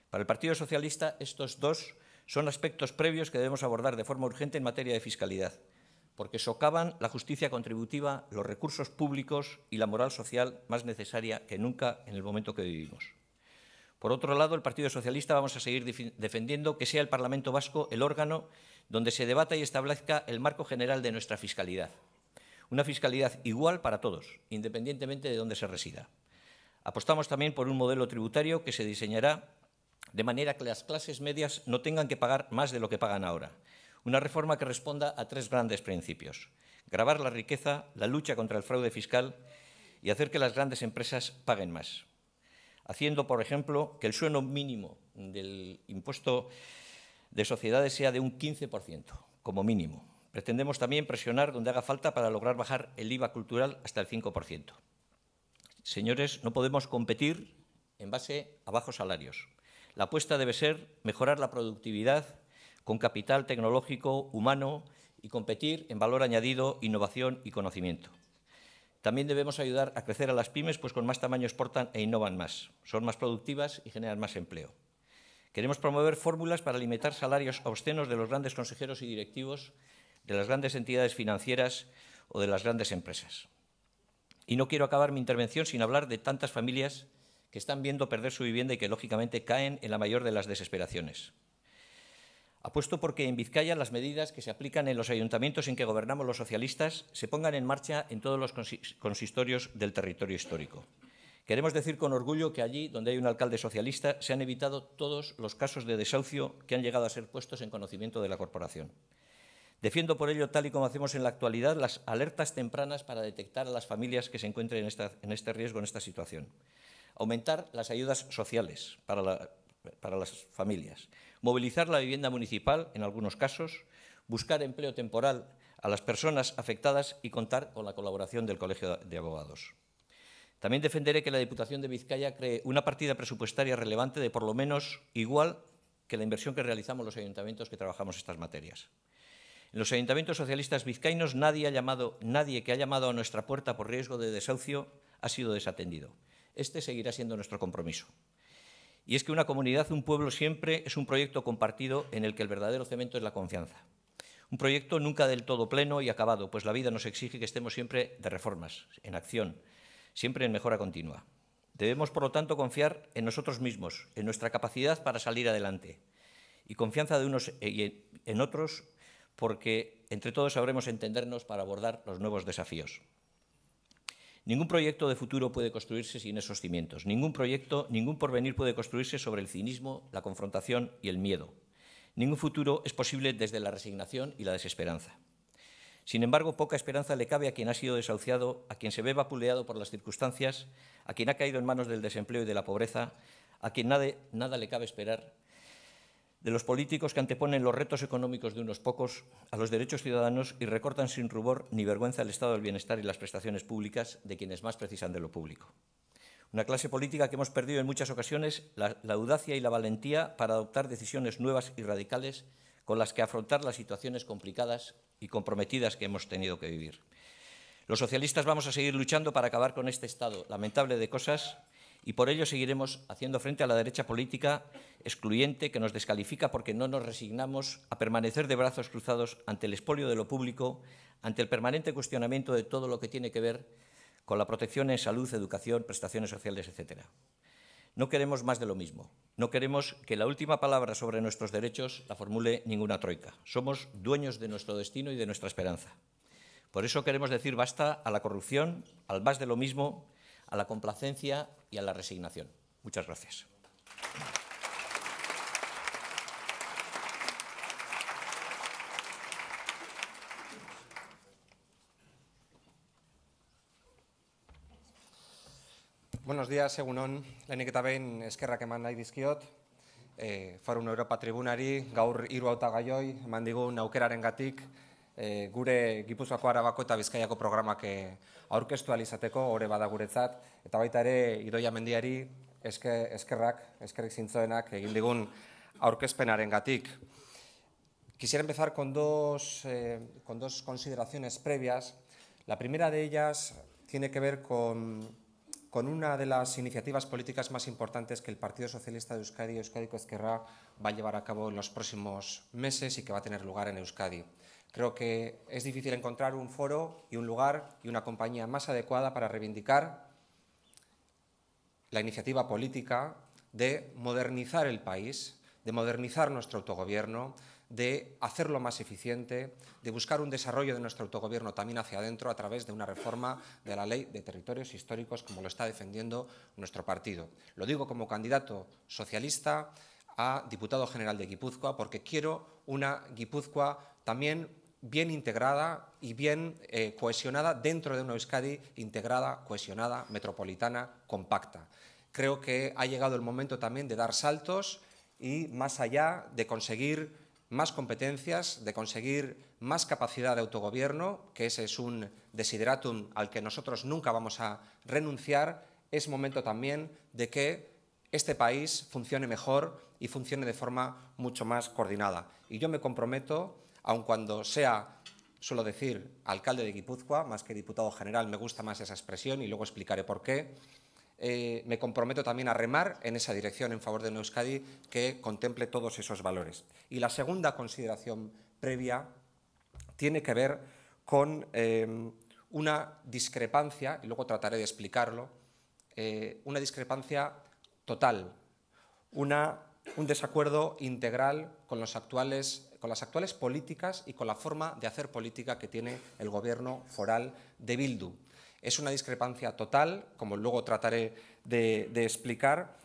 Para el Partido Socialista, estos dos son aspectos previos que debemos abordar de forma urgente en materia de fiscalidad porque socavan la justicia contributiva, los recursos públicos y la moral social más necesaria que nunca en el momento que vivimos. Por otro lado, el Partido Socialista vamos a seguir defendiendo que sea el Parlamento Vasco el órgano donde se debata y establezca el marco general de nuestra fiscalidad. Una fiscalidad igual para todos, independientemente de dónde se resida. Apostamos también por un modelo tributario que se diseñará de manera que las clases medias no tengan que pagar más de lo que pagan ahora una reforma que responda a tres grandes principios. Grabar la riqueza, la lucha contra el fraude fiscal y hacer que las grandes empresas paguen más. Haciendo, por ejemplo, que el sueno mínimo del impuesto de sociedades sea de un 15%, como mínimo. Pretendemos también presionar donde haga falta para lograr bajar el IVA cultural hasta el 5%. Señores, no podemos competir en base a bajos salarios. La apuesta debe ser mejorar la productividad con capital tecnológico, humano y competir en valor añadido, innovación y conocimiento. También debemos ayudar a crecer a las pymes, pues con más tamaño exportan e innovan más, son más productivas y generan más empleo. Queremos promover fórmulas para limitar salarios obscenos de los grandes consejeros y directivos, de las grandes entidades financieras o de las grandes empresas. Y no quiero acabar mi intervención sin hablar de tantas familias que están viendo perder su vivienda y que, lógicamente, caen en la mayor de las desesperaciones. Apuesto porque en Vizcaya las medidas que se aplican en los ayuntamientos en que gobernamos los socialistas se pongan en marcha en todos los consistorios del territorio histórico. Queremos decir con orgullo que allí donde hay un alcalde socialista se han evitado todos los casos de desahucio que han llegado a ser puestos en conocimiento de la corporación. Defiendo por ello, tal y como hacemos en la actualidad, las alertas tempranas para detectar a las familias que se encuentren en, este riesgo, en esta situación. Aumentar las ayudas sociales para las familias movilizar la vivienda municipal, en algunos casos, buscar empleo temporal a las personas afectadas y contar con la colaboración del Colegio de Abogados. También defenderé que la Diputación de Vizcaya cree una partida presupuestaria relevante de por lo menos igual que la inversión que realizamos los ayuntamientos que trabajamos estas materias. En los ayuntamientos socialistas Vizcainos nadie, ha llamado, nadie que ha llamado a nuestra puerta por riesgo de desahucio ha sido desatendido. Este seguirá siendo nuestro compromiso. Y es que una comunidad, un pueblo siempre es un proyecto compartido en el que el verdadero cemento es la confianza. Un proyecto nunca del todo pleno y acabado, pues la vida nos exige que estemos siempre de reformas, en acción, siempre en mejora continua. Debemos, por lo tanto, confiar en nosotros mismos, en nuestra capacidad para salir adelante y confianza de unos e, y en otros porque entre todos sabremos entendernos para abordar los nuevos desafíos. Ningún proyecto de futuro puede construirse sin esos cimientos. Ningún proyecto, ningún porvenir puede construirse sobre el cinismo, la confrontación y el miedo. Ningún futuro es posible desde la resignación y la desesperanza. Sin embargo, poca esperanza le cabe a quien ha sido desahuciado, a quien se ve vapuleado por las circunstancias, a quien ha caído en manos del desempleo y de la pobreza, a quien nada, le cabe esperar de los políticos que anteponen los retos económicos de unos pocos a los derechos ciudadanos y recortan sin rubor ni vergüenza el estado del bienestar y las prestaciones públicas de quienes más precisan de lo público. Una clase política que hemos perdido en muchas ocasiones la, audacia y la valentía para adoptar decisiones nuevas y radicales con las que afrontar las situaciones complicadas y comprometidas que hemos tenido que vivir. Los socialistas vamos a seguir luchando para acabar con este estado lamentable de cosas y por ello seguiremos haciendo frente a la derecha política excluyente que nos descalifica porque no nos resignamos a permanecer de brazos cruzados ante el expolio de lo público, ante el permanente cuestionamiento de todo lo que tiene que ver con la protección en salud, educación, prestaciones sociales, etc. No queremos más de lo mismo. No queremos que la última palabra sobre nuestros derechos la formule ninguna troika. Somos dueños de nuestro destino y de nuestra esperanza. Por eso queremos decir basta a la corrupción, al más de lo mismo a la complacencia y a la resignación. Muchas gracias. Buenos días, egunon, lehenik eta behin eskerrak eman nahi dizkiot. Eh, Forum Europa Tribunari, gaur hiru hautagaioi, eman digun gatik, e, gure Gipuzkoako Arabako eta Bizkaiako programak e, aurkeztu alizateko, ore bada guretzat, eta baita ere Idoia Mendiari eske, eskerrak, eskerrik zintzoenak egin digun Quisiera empezar con dos, eh, con dos consideraciones previas. La primera de ellas tiene que ver con, con una de las iniciativas políticas más importantes que el Partido Socialista de Euskadi, Euskadi Coesquerra, va a llevar a cabo en los próximos meses y que va a tener lugar en Euskadi. Creo que es difícil encontrar un foro y un lugar y una compañía más adecuada para reivindicar la iniciativa política de modernizar el país, de modernizar nuestro autogobierno, de hacerlo más eficiente, de buscar un desarrollo de nuestro autogobierno también hacia adentro a través de una reforma de la ley de territorios históricos como lo está defendiendo nuestro partido. Lo digo como candidato socialista a diputado general de Guipúzcoa porque quiero una Guipúzcoa también bien integrada y bien eh, cohesionada dentro de una Euskadi integrada, cohesionada, metropolitana, compacta. Creo que ha llegado el momento también de dar saltos y más allá de conseguir más competencias, de conseguir más capacidad de autogobierno, que ese es un desideratum al que nosotros nunca vamos a renunciar, es momento también de que este país funcione mejor y funcione de forma mucho más coordinada. Y yo me comprometo aun cuando sea, suelo decir, alcalde de Guipúzcoa, más que diputado general, me gusta más esa expresión y luego explicaré por qué. Eh, me comprometo también a remar en esa dirección en favor de Neuskadi que contemple todos esos valores. Y la segunda consideración previa tiene que ver con eh, una discrepancia, y luego trataré de explicarlo, eh, una discrepancia total, una, un desacuerdo integral con los actuales con las actuales políticas y con la forma de hacer política que tiene el gobierno foral de Bildu. Es una discrepancia total, como luego trataré de, explicar,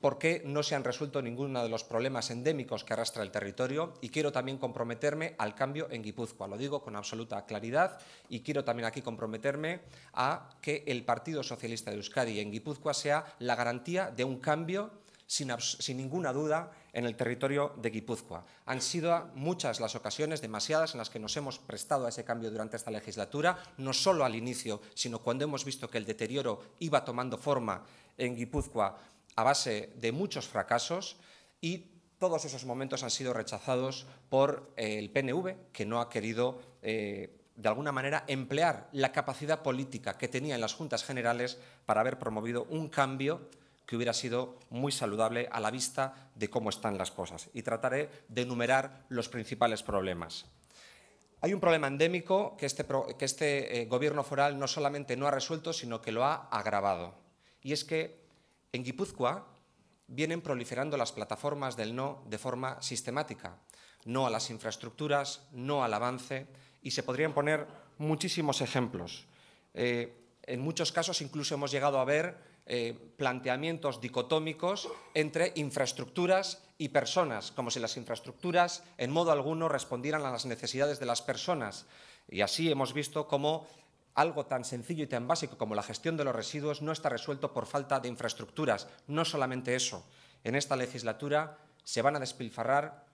porque no se han resuelto ninguno de los problemas endémicos que arrastra el territorio y quiero también comprometerme al cambio en Guipúzcoa. Lo digo con absoluta claridad y quiero también aquí comprometerme a que el Partido Socialista de Euskadi en Guipúzcoa sea la garantía de un cambio sin ninguna duda en el territorio de Guipúzcoa. Han sido muchas las ocasiones, demasiadas, en las que nos hemos prestado a ese cambio durante esta legislatura, no solo al inicio, sino cuando hemos visto que el deterioro iba tomando forma en Guipúzcoa a base de muchos fracasos y todos esos momentos han sido rechazados por eh, el PNV, que no ha querido, eh, de alguna manera, emplear la capacidad política que tenía en las Juntas Generales para haber promovido un cambio que hubiera sido muy saludable a la vista de cómo están las cosas. Y trataré de enumerar los principales problemas. Hay un problema endémico que este, que este eh, gobierno foral no solamente no ha resuelto, sino que lo ha agravado. Y es que en Guipúzcoa vienen proliferando las plataformas del no de forma sistemática. No a las infraestructuras, no al avance, y se podrían poner muchísimos ejemplos. Eh, en muchos casos incluso hemos llegado a ver eh, planteamientos dicotómicos entre infraestructuras y personas, como si las infraestructuras en modo alguno respondieran a las necesidades de las personas. Y así hemos visto cómo algo tan sencillo y tan básico como la gestión de los residuos no está resuelto por falta de infraestructuras. No solamente eso. En esta legislatura se van a despilfarrar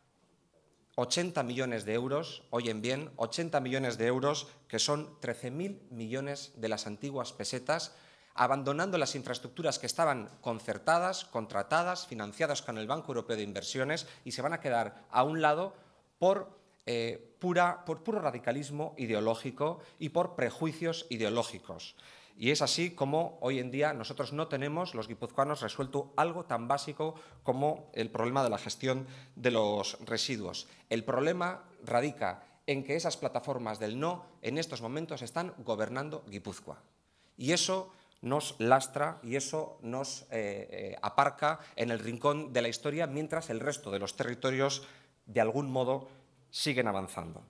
80 millones de euros, hoy bien, 80 millones de euros, que son 13.000 millones de las antiguas pesetas, abandonando las infraestructuras que estaban concertadas, contratadas, financiadas con el Banco Europeo de Inversiones y se van a quedar a un lado por, eh, pura, por puro radicalismo ideológico y por prejuicios ideológicos. Y es así como hoy en día nosotros no tenemos, los guipuzcoanos, resuelto algo tan básico como el problema de la gestión de los residuos. El problema radica en que esas plataformas del no en estos momentos están gobernando Guipúzcoa. Y eso nos lastra y eso nos eh, eh, aparca en el rincón de la historia mientras el resto de los territorios, de algún modo, siguen avanzando.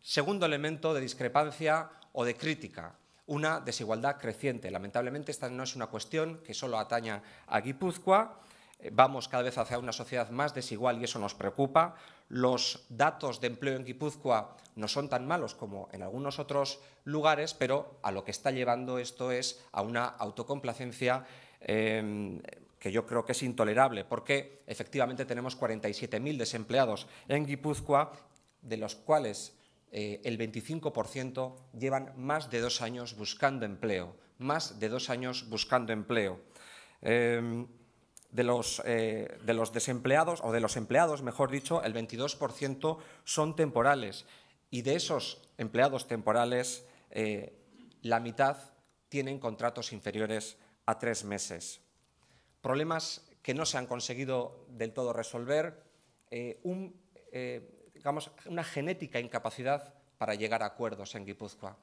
Segundo elemento de discrepancia o de crítica, una desigualdad creciente. Lamentablemente esta no es una cuestión que solo ataña a Guipúzcoa, vamos cada vez hacia una sociedad más desigual y eso nos preocupa. Los datos de empleo en Guipúzcoa no son tan malos como en algunos otros lugares, pero a lo que está llevando esto es a una autocomplacencia em, que yo creo que es intolerable, porque efectivamente tenemos 47.000 desempleados en Guipúzcoa, de los cuales eh, el 25% llevan más de dos años buscando empleo, más de dos años buscando empleo. Em, de los, eh, de los desempleados, o de los empleados, mejor dicho, el 22% son temporales. Y de esos empleados temporales, eh, la mitad tienen contratos inferiores a tres meses. Problemas que no se han conseguido del todo resolver, eh, un, una genética incapacidad para llegar a acuerdos en Guipúzcoa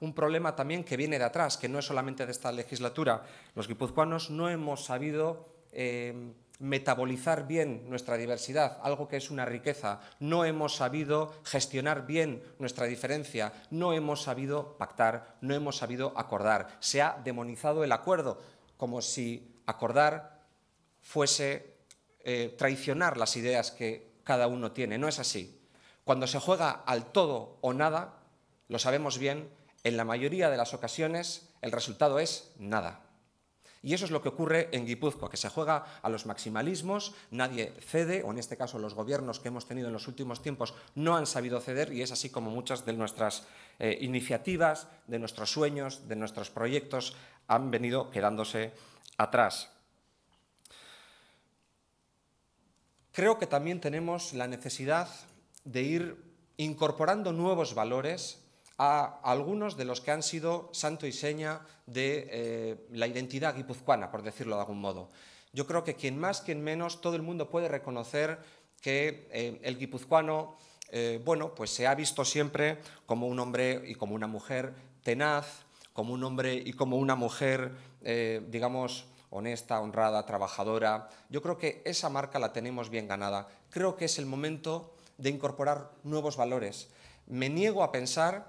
un problema también que viene de atrás, que no es solamente de esta legislatura. Los guipuzcoanos no hemos sabido Em, metabolizar bien nuestra diversidad, algo que es una riqueza. No hemos sabido gestionar bien nuestra diferencia, no hemos sabido pactar, no hemos sabido acordar. Se ha demonizado el acuerdo, como si acordar fuese eh, traicionar las ideas que cada uno tiene. No es así. Cuando se juega al todo o nada, lo sabemos bien, en la mayoría de las ocasiones el resultado es nada. Y eso es lo que ocurre en Guipúzcoa, que se juega a los maximalismos, nadie cede, o en este caso los gobiernos que hemos tenido en los últimos tiempos no han sabido ceder, y es así como muchas de nuestras eh, iniciativas, de nuestros sueños, de nuestros proyectos han venido quedándose atrás. Creo que también tenemos la necesidad de ir incorporando nuevos valores a algunos de los que han sido santo y seña de eh, la identidad guipuzcoana, por decirlo de algún modo. Yo creo que quien más, quien menos, todo el mundo puede reconocer que eh, el guipuzcoano, eh, bueno, pues se ha visto siempre como un hombre y como una mujer tenaz, como un hombre y como una mujer, digamos, honesta, honrada, trabajadora. Yo creo que esa marca la tenemos bien ganada. Creo que es el momento de incorporar nuevos valores. Me niego a pensar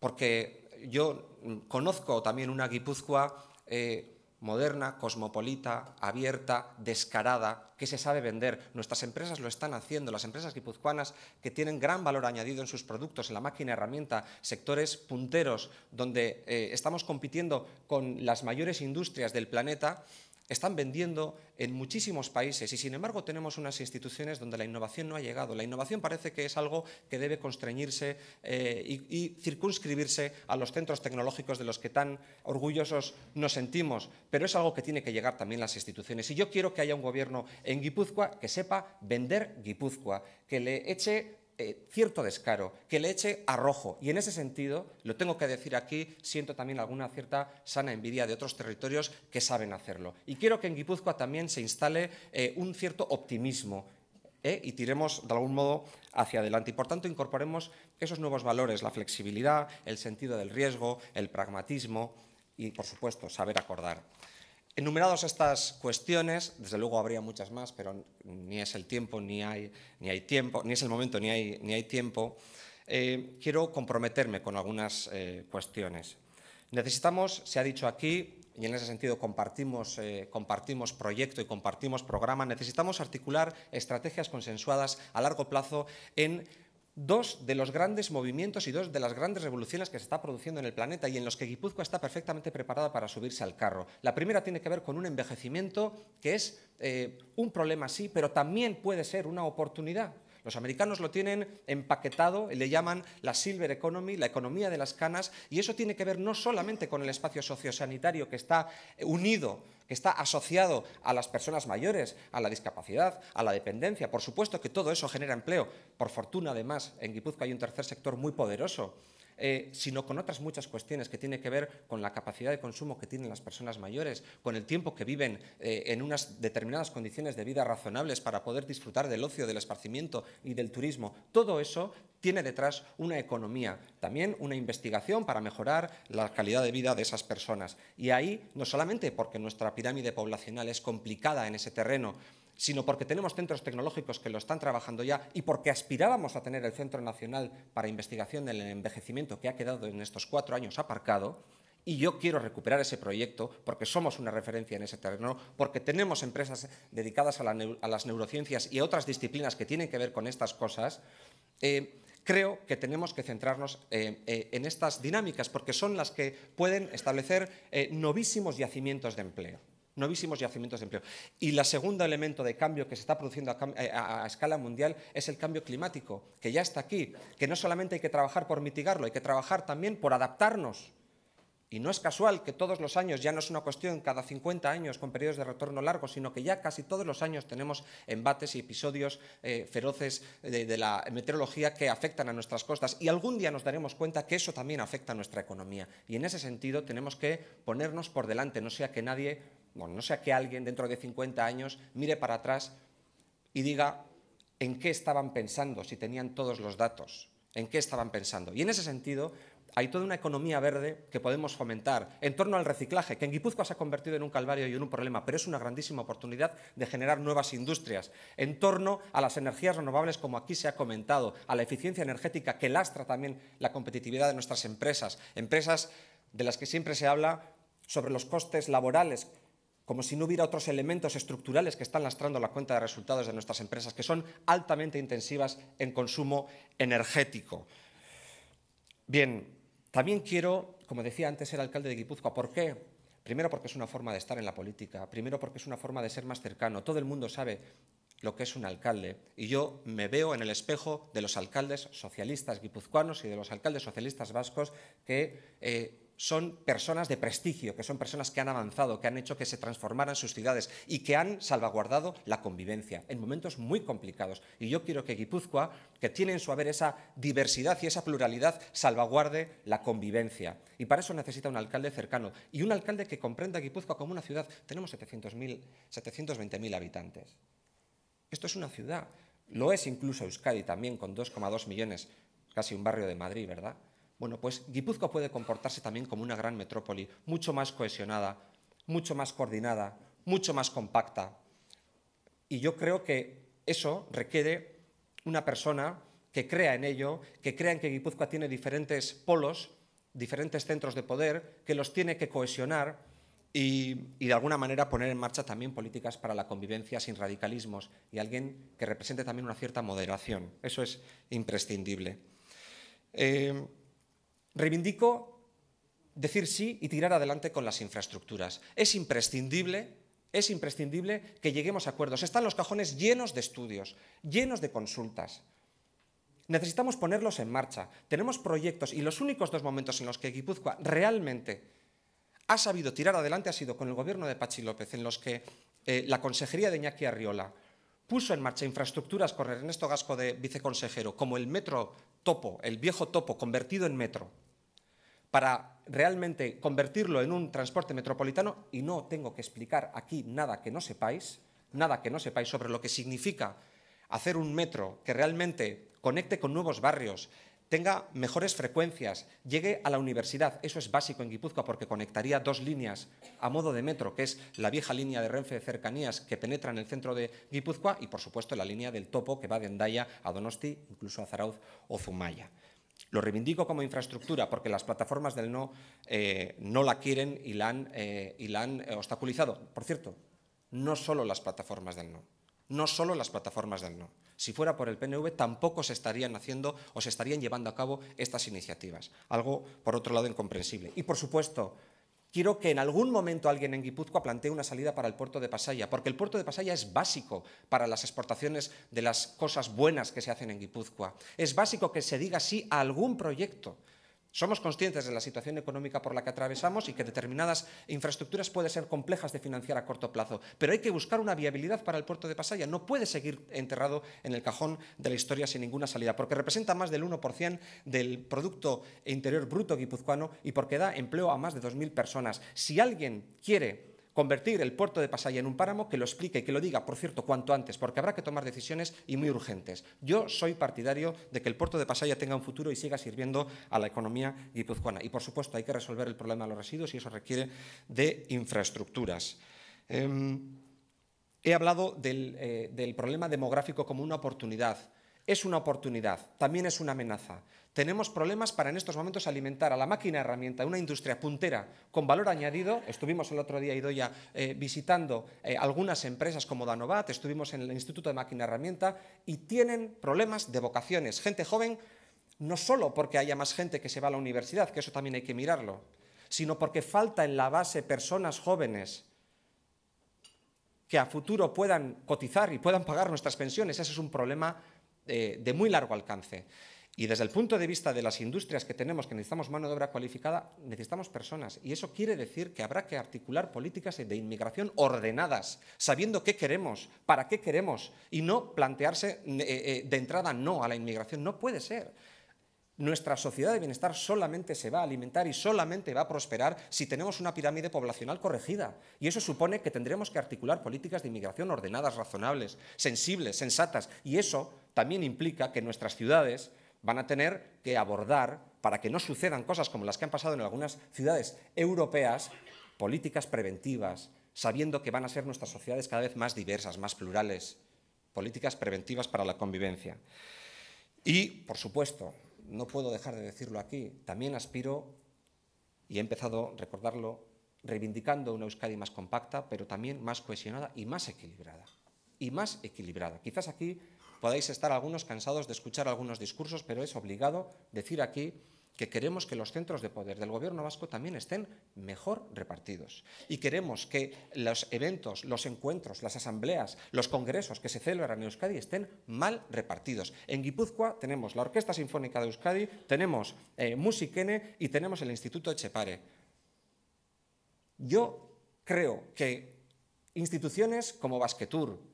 porque yo conozco también una Guipúzcoa eh, moderna, cosmopolita, abierta, descarada, que se sabe vender. Nuestras empresas lo están haciendo, las empresas guipuzcoanas que tienen gran valor añadido en sus productos, en la máquina herramienta, sectores punteros, donde eh, estamos compitiendo con las mayores industrias del planeta, están vendiendo en muchísimos países y sin embargo tenemos unas instituciones donde la innovación no ha llegado. La innovación parece que es algo que debe constreñirse eh, y, circunscribirse a los centros tecnológicos de los que tan orgullosos nos sentimos, pero es algo que tiene que llegar también las instituciones. Y yo quiero que haya un gobierno en Guipúzcoa que sepa vender Guipúzcoa, que le eche eh, cierto descaro, que le eche arrojo. Y en ese sentido, lo tengo que decir aquí, siento también alguna cierta sana envidia de otros territorios que saben hacerlo. Y quiero que en Guipúzcoa también se instale eh, un cierto optimismo ¿eh? y tiremos de algún modo hacia adelante. Y por tanto, incorporemos esos nuevos valores, la flexibilidad, el sentido del riesgo, el pragmatismo y, por supuesto, saber acordar. Enumerados estas cuestiones, desde luego habría muchas más, pero ni es el tiempo, ni hay, ni hay tiempo, ni es el momento, ni hay, ni hay tiempo, eh, quiero comprometerme con algunas eh, cuestiones. Necesitamos, se ha dicho aquí, y en ese sentido compartimos, eh, compartimos proyecto y compartimos programa, necesitamos articular estrategias consensuadas a largo plazo en dos de los grandes movimientos y dos de las grandes revoluciones que se está produciendo en el planeta y en los que Guipúzcoa está perfectamente preparada para subirse al carro. La primera tiene que ver con un envejecimiento que es eh, un problema sí, pero también puede ser una oportunidad. Los americanos lo tienen empaquetado, y le llaman la silver economy, la economía de las canas, y eso tiene que ver no solamente con el espacio sociosanitario que está unido que está asociado a las personas mayores, a la discapacidad, a la dependencia. Por supuesto que todo eso genera empleo. Por fortuna, además, en Guipúzcoa hay un tercer sector muy poderoso eh, sino con otras muchas cuestiones que tienen que ver con la capacidad de consumo que tienen las personas mayores, con el tiempo que viven eh, en unas determinadas condiciones de vida razonables para poder disfrutar del ocio, del esparcimiento y del turismo. Todo eso tiene detrás una economía, también una investigación para mejorar la calidad de vida de esas personas. Y ahí, no solamente porque nuestra pirámide poblacional es complicada en ese terreno, sino porque tenemos centros tecnológicos que lo están trabajando ya y porque aspirábamos a tener el Centro Nacional para Investigación del Envejecimiento que ha quedado en estos cuatro años aparcado, y yo quiero recuperar ese proyecto porque somos una referencia en ese terreno, porque tenemos empresas dedicadas a, las neurociencias y a otras disciplinas que tienen que ver con estas cosas, eh, creo que tenemos que centrarnos eh, eh, en estas dinámicas porque son las que pueden establecer novísimos yacimientos de empleo novísimos yacimientos de empleo. Y el segundo elemento de cambio que se está produciendo eh, a, a, escala mundial es el cambio climático, que ya está aquí, que no solamente hay que trabajar por mitigarlo, hay que trabajar también por adaptarnos y no es casual que todos los años, ya no es una cuestión cada 50 años con periodos de retorno largos, sino que ya casi todos los años tenemos embates y episodios eh, feroces de, la meteorología que afectan a nuestras costas. Y algún día nos daremos cuenta que eso también afecta a nuestra economía. Y en ese sentido tenemos que ponernos por delante, no sea que nadie, no sea que alguien dentro de 50 años mire para atrás y diga en qué estaban pensando si tenían todos los datos, en qué estaban pensando. Y en ese sentido, hay toda una economía verde que podemos fomentar en torno al reciclaje, que en Guipúzcoa se ha convertido en un calvario y en un problema, pero es una grandísima oportunidad de generar nuevas industrias, en torno a las energías renovables, como aquí se ha comentado, a la eficiencia energética que lastra también la competitividad de nuestras empresas, empresas de las que siempre se habla sobre los costes laborales como si no hubiera otros elementos estructurales que están lastrando la cuenta de resultados de nuestras empresas, que son altamente intensivas en consumo energético. Bien, también quiero, como decía antes, ser alcalde de Guipúzcoa. ¿Por qué? Primero porque es una forma de estar en la política, primero porque es una forma de ser más cercano. Todo el mundo sabe lo que es un alcalde y yo me veo en el espejo de los alcaldes socialistas guipuzcoanos y de los alcaldes socialistas vascos que eh, son personas de prestigio, que son personas que han avanzado, que han hecho que se transformaran sus ciudades y que han salvaguardado la convivencia en momentos muy complicados. Y yo quiero que Guipúzcoa, que tiene en su haber esa diversidad y esa pluralidad, salvaguarde la convivencia. Y para eso necesita un alcalde cercano y un alcalde que comprenda a Guipúzcoa como una ciudad. Tenemos 720.000 habitantes. Esto es una ciudad. Lo es incluso Euskadi también, con 2,2 millones, casi un barrio de Madrid, ¿verdad? Bueno, pues Guipúzcoa puede comportarse también como una gran metrópoli, mucho más cohesionada, mucho más coordinada, mucho más compacta. Y yo creo que eso requiere una persona que crea en ello, que crea en que Guipúzcoa tiene diferentes polos, diferentes centros de poder, que los tiene que cohesionar y, y, de alguna manera poner en marcha también políticas para la convivencia sin radicalismos y alguien que represente también una cierta moderación. Eso es imprescindible. Eh, reivindico decir sí y tirar adelante con las infraestructuras. Es imprescindible, es imprescindible que lleguemos a acuerdos. Están los cajones llenos de estudios, llenos de consultas. Necesitamos ponerlos en marcha. Tenemos proyectos y los únicos dos momentos en los que Guipúzcoa realmente ha sabido tirar adelante ha sido con el gobierno de Pachi López, en los que eh, la consejería de Iñaki Arriola puso en marcha infraestructuras con Ernesto Gasco de viceconsejero, como el metro topo, el viejo topo convertido en metro, para realmente convertirlo en un transporte metropolitano y no tengo que explicar aquí nada que no sepáis, nada que no sepáis sobre lo que significa hacer un metro que realmente conecte con nuevos barrios, tenga mejores frecuencias, llegue a la universidad. Eso es básico en Guipúzcoa porque conectaría dos líneas a modo de metro, que es la vieja línea de Renfe de cercanías que penetra en el centro de Guipúzcoa y, por supuesto, la línea del topo que va de Endaya a Donosti, incluso a Zarauz o Zumaya. Lo reivindico como infraestructura porque las plataformas del no eh, no la quieren y la han, eh, y la han eh, obstaculizado. Por cierto, no solo las plataformas del no, no solo las plataformas del no. Si fuera por el PNV, tampoco se estarían haciendo o se estarían llevando a cabo estas iniciativas. Algo, por otro lado, incomprensible. Y, por supuesto, Quiero que en algún momento alguien en Guipúzcoa plantee una salida para el puerto de Pasaya, porque el puerto de Pasaya es básico para las exportaciones de las cosas buenas que se hacen en Guipúzcoa. Es básico que se diga sí a algún proyecto somos conscientes de la situación económica por la que atravesamos y que determinadas infraestructuras pueden ser complejas de financiar a corto plazo, pero hay que buscar una viabilidad para el puerto de Pasaya. No puede seguir enterrado en el cajón de la historia sin ninguna salida, porque representa más del 1% del Producto Interior Bruto guipuzcoano y porque da empleo a más de 2.000 personas. Si alguien quiere convertir el puerto de Pasaya en un páramo, que lo explique y que lo diga, por cierto, cuanto antes, porque habrá que tomar decisiones y muy urgentes. Yo soy partidario de que el puerto de Pasaya tenga un futuro y siga sirviendo a la economía guipuzcoana. Y, por supuesto, hay que resolver el problema de los residuos y eso requiere de infraestructuras. Em, he hablado eh, del problema demográfico como una oportunidad es una oportunidad, también es una amenaza. Tenemos problemas para en estos momentos alimentar a la máquina herramienta, una industria puntera con valor añadido. Estuvimos el otro día, Idoya, eh, visitando eh, algunas empresas como Danovat, estuvimos en el Instituto de Máquina Herramienta y tienen problemas de vocaciones. Gente joven, no solo porque haya más gente que se va a la universidad, que eso también hay que mirarlo, sino porque falta en la base personas jóvenes que a futuro puedan cotizar y puedan pagar nuestras pensiones. Ese es un problema de muy largo alcance. Y desde el punto de vista de las industrias que tenemos, que necesitamos mano de obra cualificada, necesitamos personas. Y eso quiere decir que habrá que articular políticas de inmigración ordenadas, sabiendo qué queremos, para qué queremos, y no plantearse eh, eh, de entrada no a la inmigración. No puede ser. Nuestra sociedad de bienestar solamente se va a alimentar y solamente va a prosperar si tenemos una pirámide poblacional corregida. Y eso supone que tendremos que articular políticas de inmigración ordenadas, razonables, sensibles, sensatas. Y eso también implica que nuestras ciudades van a tener que abordar, para que no sucedan cosas como las que han pasado en algunas ciudades europeas, políticas preventivas, sabiendo que van a ser nuestras sociedades cada vez más diversas, más plurales, políticas preventivas para la convivencia. Y, por supuesto, no puedo dejar de decirlo aquí, también aspiro, y he empezado a recordarlo, reivindicando una Euskadi más compacta, pero también más cohesionada y más equilibrada. Y más equilibrada. Quizás aquí Podéis estar algunos cansados de escuchar algunos discursos, pero es obligado decir aquí que queremos que los centros de poder del gobierno vasco también estén mejor repartidos. Y queremos que los eventos, los encuentros, las asambleas, los congresos que se celebran en Euskadi estén mal repartidos. En Guipúzcoa tenemos la Orquesta Sinfónica de Euskadi, tenemos eh, Musiquene y tenemos el Instituto Echepare. Yo creo que instituciones como Basquetur,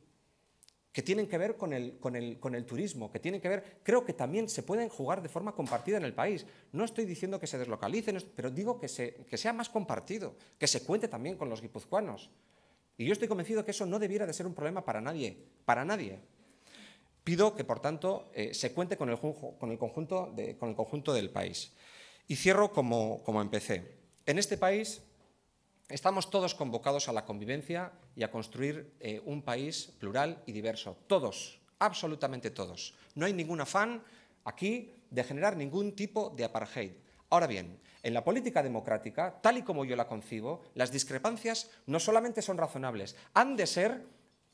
que tienen que ver con el, con, el, con el, turismo, que tienen que ver, creo que también se pueden jugar de forma compartida en el país. No estoy diciendo que se deslocalicen, pero digo que, se, que sea más compartido, que se cuente también con los guipuzcoanos. Y yo estoy convencido que eso no debiera de ser un problema para nadie, para nadie. Pido que, por tanto, eh, se cuente con el, con el conjunto con el conjunto del país. Y cierro como, como empecé. En este país Estamos todos convocados a la convivencia y a construir eh, un país plural y diverso. Todos, absolutamente todos. No hay ningún afán aquí de generar ningún tipo de apartheid. Ahora bien, en la política democrática, tal y como yo la concibo, las discrepancias no solamente son razonables, han de ser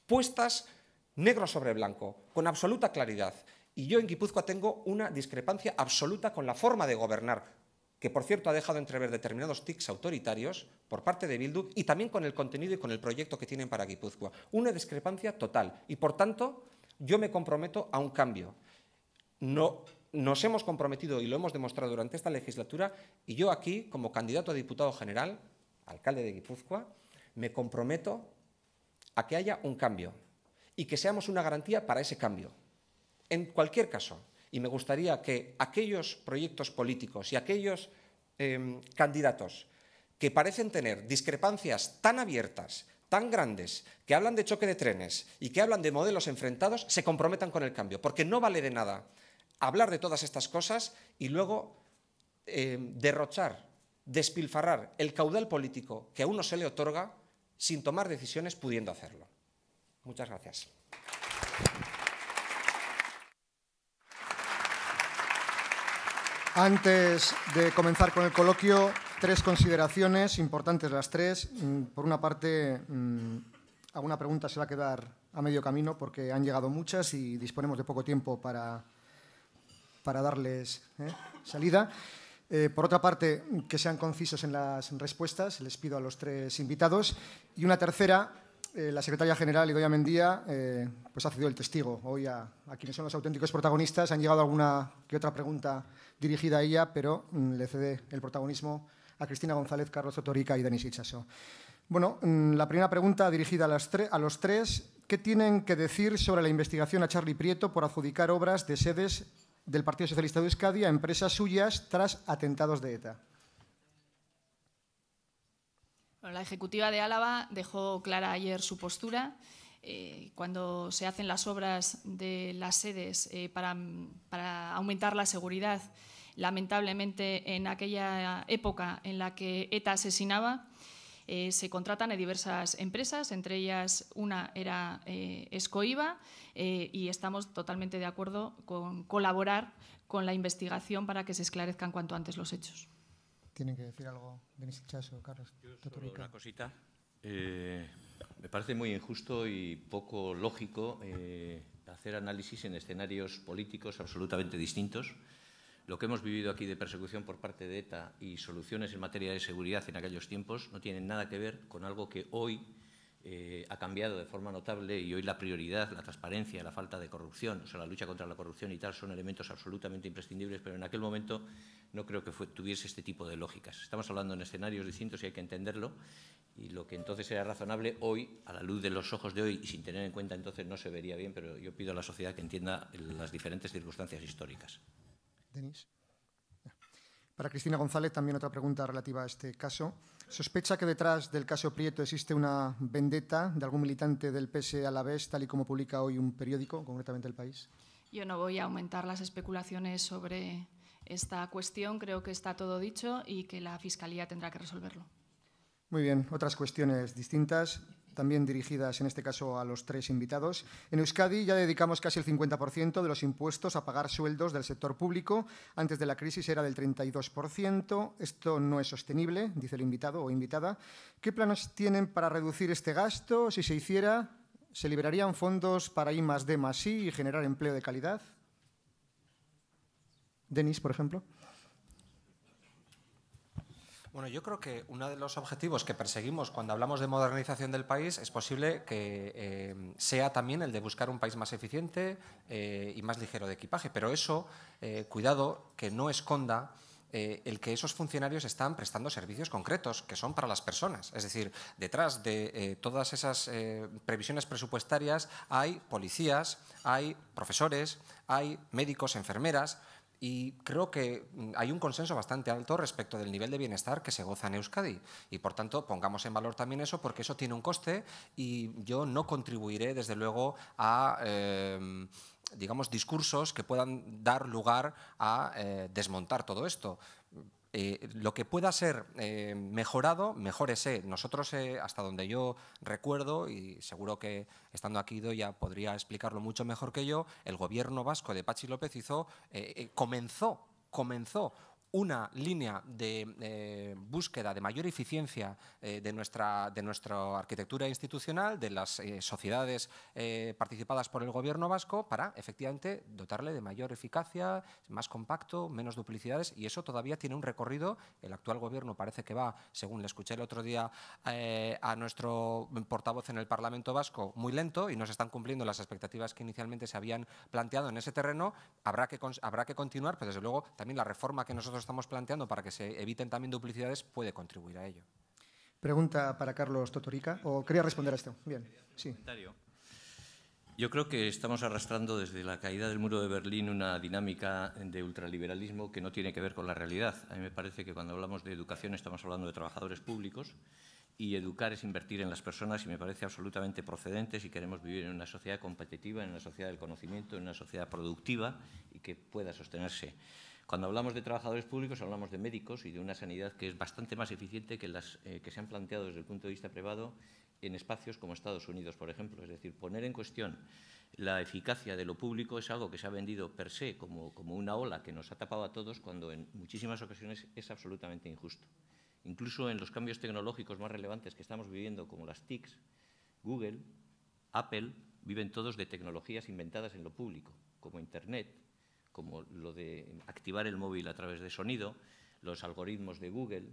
puestas negro sobre blanco, con absoluta claridad. Y yo en Guipúzcoa tengo una discrepancia absoluta con la forma de gobernar que por cierto ha dejado entrever determinados tics autoritarios por parte de Bildu y también con el contenido y con el proyecto que tienen para Guipúzcoa. Una discrepancia total y por tanto yo me comprometo a un cambio. No, nos hemos comprometido y lo hemos demostrado durante esta legislatura y yo aquí, como candidato a diputado general, alcalde de Guipúzcoa, me comprometo a que haya un cambio y que seamos una garantía para ese cambio. En cualquier caso, y me gustaría que aquellos proyectos políticos y aquellos em, candidatos que parecen tener discrepancias tan abiertas, tan grandes, que hablan de choque de trenes y que hablan de modelos enfrentados, se comprometan con el cambio, porque no vale de nada hablar de todas estas cosas y luego em, derrochar, despilfarrar el caudal político que a uno se le otorga sin tomar decisiones pudiendo hacerlo. Muchas gracias. Antes de comenzar con el coloquio, tres consideraciones, importantes las tres. Mm, por una parte, mm, alguna pregunta se va a quedar a medio camino porque han llegado muchas y disponemos de poco tiempo para, darles eh, salida. Eh, por otra parte, que sean concisos en las respuestas, les pido a los tres invitados. Y una tercera, eh, la secretaria general, Idoia Mendía, eh, pues ha cedido el testigo hoy a, quienes son los auténticos protagonistas. Han llegado alguna que otra pregunta dirigida a ella, pero mm, le cede el protagonismo a Cristina González, Carlos Otorica y Denis Hichaso. Bueno, mm, la primera pregunta dirigida a, las a los tres. ¿Qué tienen que decir sobre la investigación a Charlie Prieto por adjudicar obras de sedes del Partido Socialista de Euskadi a empresas suyas tras atentados de ETA? la Ejecutiva de Álava dejó clara ayer su postura. Eh, cuando se hacen las obras de las sedes eh, para, aumentar la seguridad, lamentablemente en aquella época en la que ETA asesinaba, eh, se contratan a diversas empresas, entre ellas una era eh, y estamos totalmente de acuerdo con colaborar con la investigación para que se esclarezcan cuanto antes los hechos tienen que decir algo Denis Chaso, Carlos Una cosita. Eh, me parece muy injusto y poco lógico eh, hacer análisis en escenarios políticos absolutamente distintos. Lo que hemos vivido aquí de persecución por parte de ETA y soluciones en materia de seguridad en aquellos tiempos no tienen nada que ver con algo que hoy eh, ha cambiado de forma notable y hoy la prioridad, la transparencia, la falta de corrupción, o sea, la lucha contra la corrupción y tal son elementos absolutamente imprescindibles, pero en aquel momento no creo que tuviese este tipo de lógicas. Estamos hablando en escenarios distintos y hay que entenderlo y lo que entonces era razonable hoy, a la luz de los ojos de hoy y sin tener en cuenta entonces no se vería bien, pero yo pido a la sociedad que entienda las diferentes circunstancias históricas. Para Cristina González, también otra pregunta relativa a este caso. ¿Sospecha que detrás del caso Prieto existe una vendetta de algún militante del PS e a la vez, tal y como publica hoy un periódico, concretamente El País? Yo no voy a aumentar las especulaciones sobre esta cuestión. Creo que está todo dicho y que la Fiscalía tendrá que resolverlo. Muy bien, otras cuestiones distintas también dirigidas en este caso a los tres invitados. En Euskadi ya dedicamos casi el 50% de los impuestos a pagar sueldos del sector público. Antes de la crisis era del 32%. Esto no es sostenible, dice el invitado o invitada. ¿Qué planes tienen para reducir este gasto? Si se hiciera, ¿se liberarían fondos para I más D más I y generar empleo de calidad? Denis, por ejemplo. Bueno, yo creo que uno de los objetivos que perseguimos cuando hablamos de modernización del país es posible que eh, sea también el de buscar un país más eficiente eh, y más ligero de equipaje, pero eso, eh, cuidado, que no esconda el que esos funcionarios están prestando servicios concretos que son para las personas. Es decir, detrás de todas esas previsiones presupuestarias hay policías, hay profesores, hay médicos, enfermeras, y creo que mm, hay un consenso bastante alto respecto del nivel de bienestar que se goza en Euskadi y por tanto pongamos en valor también eso porque eso tiene un coste y yo no contribuiré desde luego a... Em, digamos, discursos que puedan dar lugar a eh, desmontar todo esto. Eh, lo que pueda ser eh, mejorado, mejorese. Nosotros, eh, hasta donde yo recuerdo, y seguro que estando aquí ya podría explicarlo mucho mejor que yo, el gobierno vasco de Pachi López hizo, comenzó comenzó una línea de eh, búsqueda de mayor eficiencia eh, de, nuestra, de nuestra arquitectura institucional, de las eh, sociedades participadas por el Gobierno vasco, para efectivamente dotarle de mayor eficacia, más compacto, menos duplicidades, y eso todavía tiene un recorrido. El actual Gobierno parece que va, según le escuché el otro día a nuestro portavoz en el Parlamento vasco, muy lento y no se están cumpliendo las expectativas que inicialmente se habían planteado en ese terreno. Habrá que, habrá que continuar, pero desde luego también la reforma que nosotros estamos planteando para que se eviten también duplicidades puede contribuir a ello. Pregunta para Carlos Totorica. ¿O quería responder a esto? Bien, sí. Yo creo que estamos arrastrando desde la caída del muro de Berlín una dinámica de ultraliberalismo que no tiene que ver con la realidad. A mí me parece que cuando hablamos de educación estamos hablando de trabajadores públicos y educar es invertir en las personas y me parece absolutamente procedente si queremos vivir en una sociedad competitiva, en una sociedad del conocimiento, en una sociedad productiva y que pueda sostenerse. Cuando hablamos de trabajadores públicos hablamos de médicos y de una sanidad que es bastante más eficiente que las eh, que se han planteado desde el punto de vista privado en espacios como Estados Unidos, por ejemplo. Es decir, poner en cuestión la eficacia de lo público es algo que se ha vendido per se como, como una ola que nos ha tapado a todos cuando en muchísimas ocasiones es absolutamente injusto. Incluso en los cambios tecnológicos más relevantes que estamos viviendo, como las TICs, Google, Apple, viven todos de tecnologías inventadas en lo público, como Internet, como lo de activar el móvil a través de sonido, los algoritmos de Google,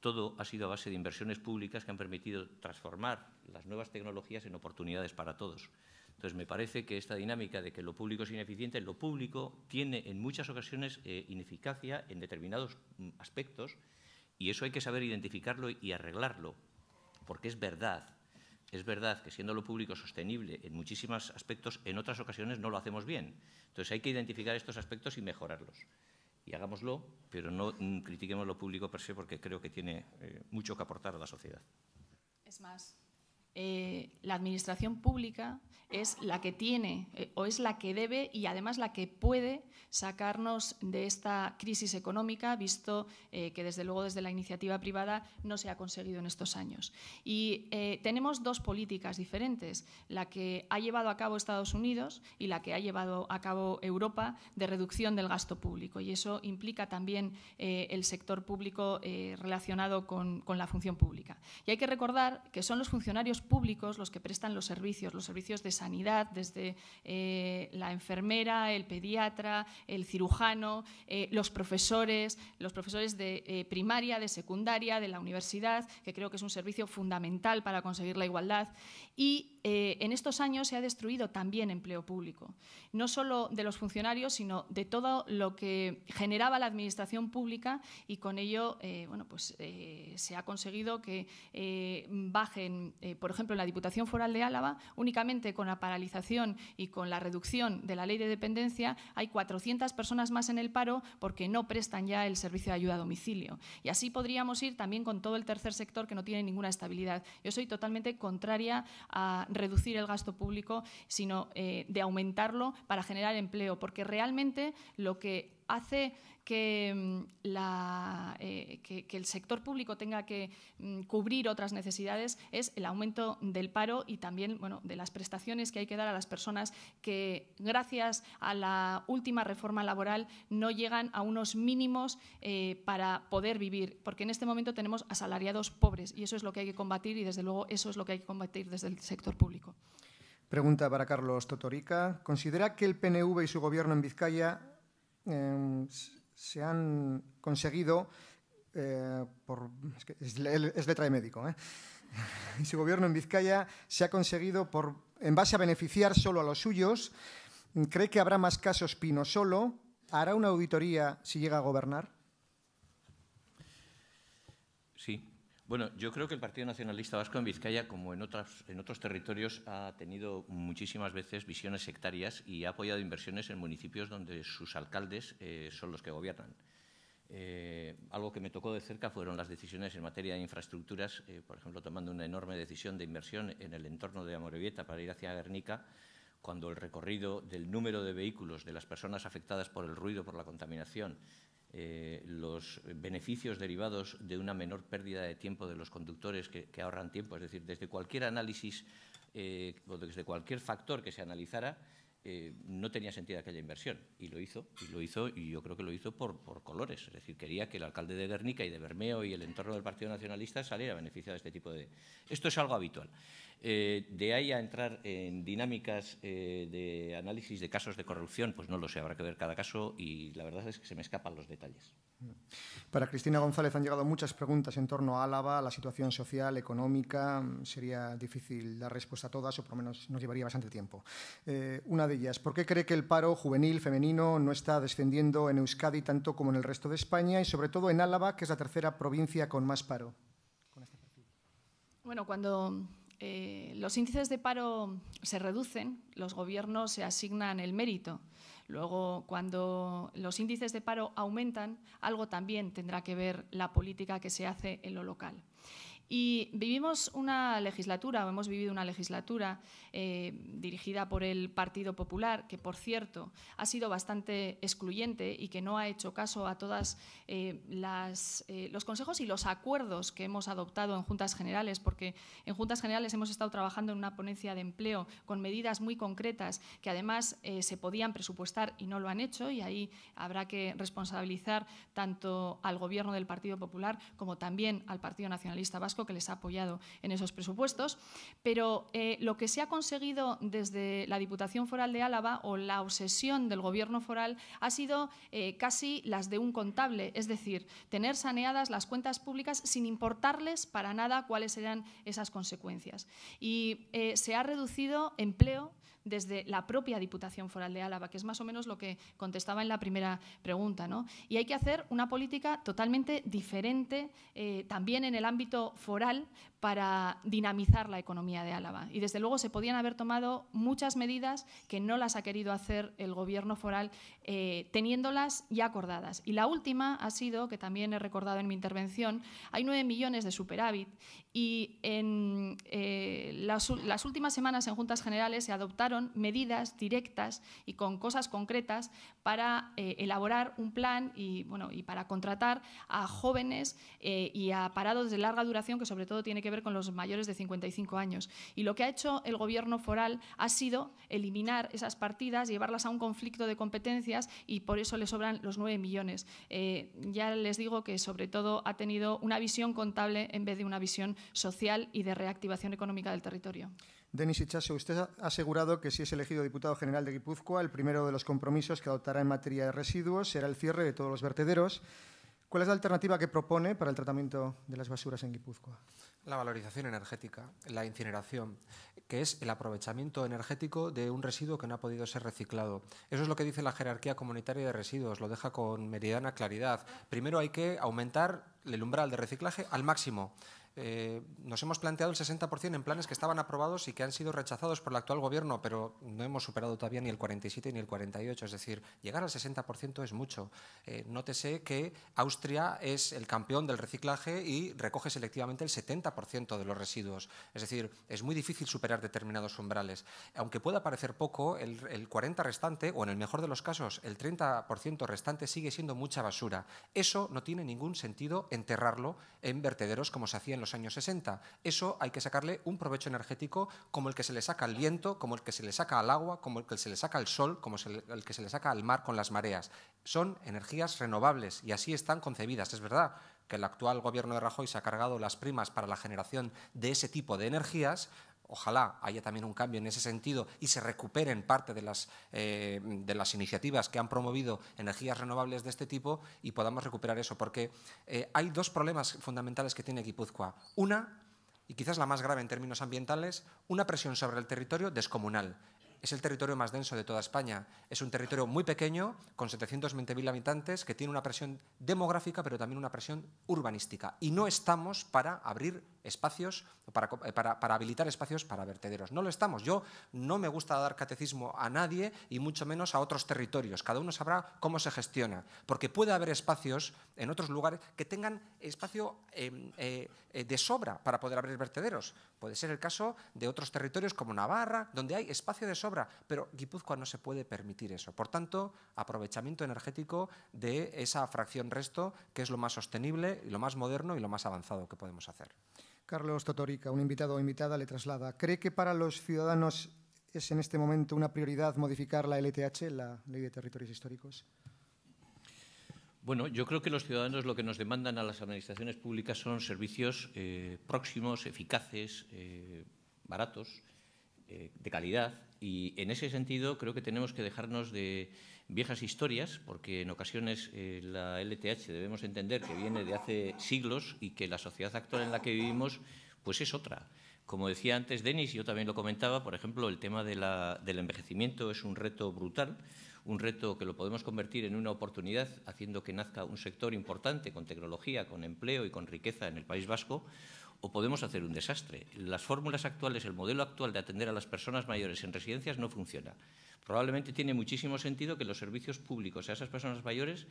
todo ha sido a base de inversiones públicas que han permitido transformar las nuevas tecnologías en oportunidades para todos. Entonces, me parece que esta dinámica de que lo público es ineficiente, lo público tiene en muchas ocasiones eh, ineficacia en determinados mm, aspectos y eso hay que saber identificarlo y arreglarlo, porque es verdad. Es verdad que siendo lo público sostenible en muchísimos aspectos, en otras ocasiones no lo hacemos bien. Entonces hay que identificar estos aspectos y mejorarlos. Y hagámoslo, pero no critiquemos lo público per se porque creo que tiene eh, mucho que aportar a la sociedad. Es más, eh, la administración pública es la que tiene eh, o es la que debe y además la que puede sacarnos de esta crisis económica, visto eh, que desde luego desde la iniciativa privada no se ha conseguido en estos años. Y tenemos dos políticas diferentes, la que ha llevado a cabo Estados Unidos y la que ha llevado a cabo Europa de reducción del gasto público. Y eso implica también el sector público relacionado con, la función pública. Y hay que recordar que son los funcionarios públicos los que prestan los servicios, los servicios de sanidad, desde eh, la enfermera, el pediatra, el cirujano, eh, los profesores, los profesores de eh, primaria, de secundaria, de la universidad, que creo que es un servicio fundamental para conseguir la igualdad, y eh, en estos años se ha destruido también empleo público, no solo de los funcionarios, sino de todo lo que generaba la administración pública y con ello eh, bueno, pues, eh, se ha conseguido que bajen, por ejemplo, en la Diputación Foral de Álava, únicamente con la paralización y con la reducción de la ley de dependencia, hay 400 personas más en el paro porque no prestan ya el servicio de ayuda a domicilio. Y así podríamos ir también con todo el tercer sector que no tiene ninguna estabilidad. Yo soy totalmente contraria a reducir el gasto público, sino eh, de aumentarlo para generar empleo, porque realmente lo que hace Mm, eh, que, el sector público tenga que mm, cubrir otras necesidades es el aumento del paro y también bueno, de las prestaciones que hay que dar a las personas que, gracias a la última reforma laboral, no llegan a unos mínimos eh, para poder vivir, porque en este momento tenemos asalariados pobres y eso es lo que hay que combatir y, desde luego, eso es lo que hay que combatir desde el sector público. Pregunta para Carlos Totorica. ¿Considera que el PNV y su gobierno en Vizcaya em, se han conseguido eh, por, es, letra de médico, ¿eh? y su gobierno en Vizcaya se ha conseguido en base a beneficiar solo a los suyos, cree que habrá más casos Pino solo, hará una auditoría si llega a gobernar. Sí, bueno, yo creo que el Partido Nacionalista Vasco en Vizcaya, como en, otros territorios, ha tenido muchísimas veces visiones sectarias y ha apoyado inversiones en municipios donde sus alcaldes eh, son los que gobiernan. Eh, algo que me tocó de cerca fueron las decisiones en materia de infraestructuras, eh, por ejemplo, tomando una enorme decisión de inversión en el entorno de Amorevieta para ir hacia Guernica, cuando el recorrido del número de vehículos de las personas afectadas por el ruido, por la contaminación, eh, los beneficios derivados de una menor pérdida de tiempo de los conductores que, ahorran tiempo. Es decir, desde cualquier análisis eh, o desde cualquier factor que se analizara, eh, no tenía sentido aquella inversión. Y lo hizo, y lo hizo, y yo creo que lo hizo por, colores. Es decir, quería que el alcalde de Guernica y de Bermeo y el entorno del Partido Nacionalista saliera beneficiado de este tipo de... Esto es algo habitual. Eh, de ahí a entrar en dinámicas eh, de análisis de casos de corrupción, pues no lo sé, habrá que ver cada caso y la verdad es que se me escapan los detalles. Para Cristina González han llegado muchas preguntas en torno a Álava, la situación social, económica. Sería difícil dar respuesta a todas, o por lo menos nos llevaría bastante tiempo. Eh, una de ellas, ¿por qué cree que el paro juvenil femenino no está descendiendo en Euskadi tanto como en el resto de España y sobre todo en Álava, que es la tercera provincia con más paro? Este bueno, cuando eh, los índices de paro se reducen, los gobiernos se asignan el mérito. Luego, cuando los índices de paro aumentan, algo también tendrá que ver la política que se hace en lo local. Y vivimos una legislatura, o hemos vivido una legislatura eh, dirigida por el Partido Popular, que por cierto ha sido bastante excluyente y que no ha hecho caso a todos eh, eh, los consejos y los acuerdos que hemos adoptado en Juntas Generales, porque en Juntas Generales hemos estado trabajando en una ponencia de empleo con medidas muy concretas que además se podían presupuestar y no lo han hecho, y ahí habrá que responsabilizar tanto al Gobierno del Partido Popular como también al Partido Nacionalista Vasco que les ha apoyado en esos presupuestos, pero eh, lo que se ha conseguido desde la Diputación Foral de Álava o la obsesión del Gobierno foral ha sido eh, casi las de un contable, es decir, tener saneadas las cuentas públicas sin importarles para nada cuáles serán esas consecuencias. Y eh, se ha reducido empleo desde la propia Diputación Foral de Álava, que es más o menos lo que contestaba en la primera pregunta. ¿no? Y hay que hacer una política totalmente diferente eh, también en el ámbito foral para dinamizar la economía de Álava. Y desde luego se podían haber tomado muchas medidas que no las ha querido hacer el Gobierno foral eh, teniéndolas ya acordadas. Y la última ha sido, que también he recordado en mi intervención, hay 9 millones de superávit y en eh, las últimas semanas en Juntas Generales se adoptaron medidas directas y con cosas concretas para eh, elaborar un plan y, bueno, y para contratar a jóvenes eh, y a parados de larga duración, que sobre todo tiene que ver con los mayores de 55 años. Y lo que ha hecho el Gobierno foral ha sido eliminar esas partidas, llevarlas a un conflicto de competencias y por eso le sobran los 9 millones. Eh, ya les digo que sobre todo ha tenido una visión contable en vez de una visión social y de reactivación económica del territorio. Denis Ichase, usted ha asegurado que si es elegido diputado general de Guipúzcoa, el primero de los compromisos que adoptará en materia de residuos será el cierre de todos los vertederos. ¿Cuál es la alternativa que propone para el tratamiento de las basuras en Guipúzcoa? La valorización energética, la incineración, que es el aprovechamiento energético de un residuo que no ha podido ser reciclado. Eso es lo que dice la jerarquía comunitaria de residuos, lo deja con meridiana claridad. Primero hay que aumentar el umbral de reciclaje al máximo. Eh, nos hemos planteado el 60% en planes que estaban aprobados y que han sido rechazados por el actual gobierno, pero no hemos superado todavía ni el 47 ni el 48. Es decir, llegar al 60% es mucho. Eh, nótese que Austria es el campeón del reciclaje y recoge selectivamente el 70% de los residuos. Es decir, es muy difícil superar determinados umbrales. Aunque pueda parecer poco, el, el 40% restante, o en el mejor de los casos, el 30% restante sigue siendo mucha basura. Eso no tiene ningún sentido enterrarlo en vertederos como se hacía en los años 60. Eso hay que sacarle un provecho energético como el que se le saca al viento, como el que se le saca al agua, como el que se le saca al sol, como el que se le saca al mar con las mareas. Son energías renovables y así están concebidas. Es verdad que el actual gobierno de Rajoy se ha cargado las primas para la generación de ese tipo de energías, Ojalá haya también un cambio en ese sentido y se recuperen parte de las, eh, de las iniciativas que han promovido energías renovables de este tipo y podamos recuperar eso, porque eh, hay dos problemas fundamentales que tiene Guipúzcoa. Una, y quizás la más grave en términos ambientales, una presión sobre el territorio descomunal es el territorio más denso de toda España. Es un territorio muy pequeño, con 720.000 habitantes, que tiene una presión demográfica, pero también una presión urbanística. Y no estamos para abrir espacios, eh, para, habilitar espacios para vertederos. No lo estamos. Yo no me gusta dar catecismo a nadie y mucho menos a otros territorios. Cada uno sabrá cómo se gestiona, porque puede haber espacios en otros lugares que tengan espacio em, eh, eh, de sobra para poder abrir vertederos. Puede ser el caso de otros territorios como Navarra, donde hay espacio de sobra, pero Guipúzcoa no se puede permitir eso. Por tanto, aprovechamiento energético de esa fracción resto, que es lo más sostenible, lo más moderno y lo más avanzado que podemos hacer. Carlos Totorica, un invitado o invitada, le traslada. ¿Cree que para los ciudadanos es en este momento una prioridad modificar la LTH, la Ley de Territorios Históricos? Bueno, yo creo que los ciudadanos lo que nos demandan a las administraciones públicas son servicios eh, próximos, eficaces, eh, baratos, eh, de calidad. Y en ese sentido creo que tenemos que dejarnos de, viejas historias, porque en ocasiones eh, la LTH debemos entender que viene de hace siglos y que la sociedad actual en la que vivimos pues es otra. Como decía antes Denis, yo también lo comentaba, por ejemplo, el tema del envejecimiento es un reto brutal, un reto que lo podemos convertir en una oportunidad, haciendo que nazca un sector importante con tecnología, con empleo y con riqueza en el País Vasco, o podemos hacer un desastre. Las fórmulas actuales, el modelo actual de atender a las personas mayores en residencias no funciona. Probablemente tiene muchísimo sentido que los servicios públicos a esas personas mayores,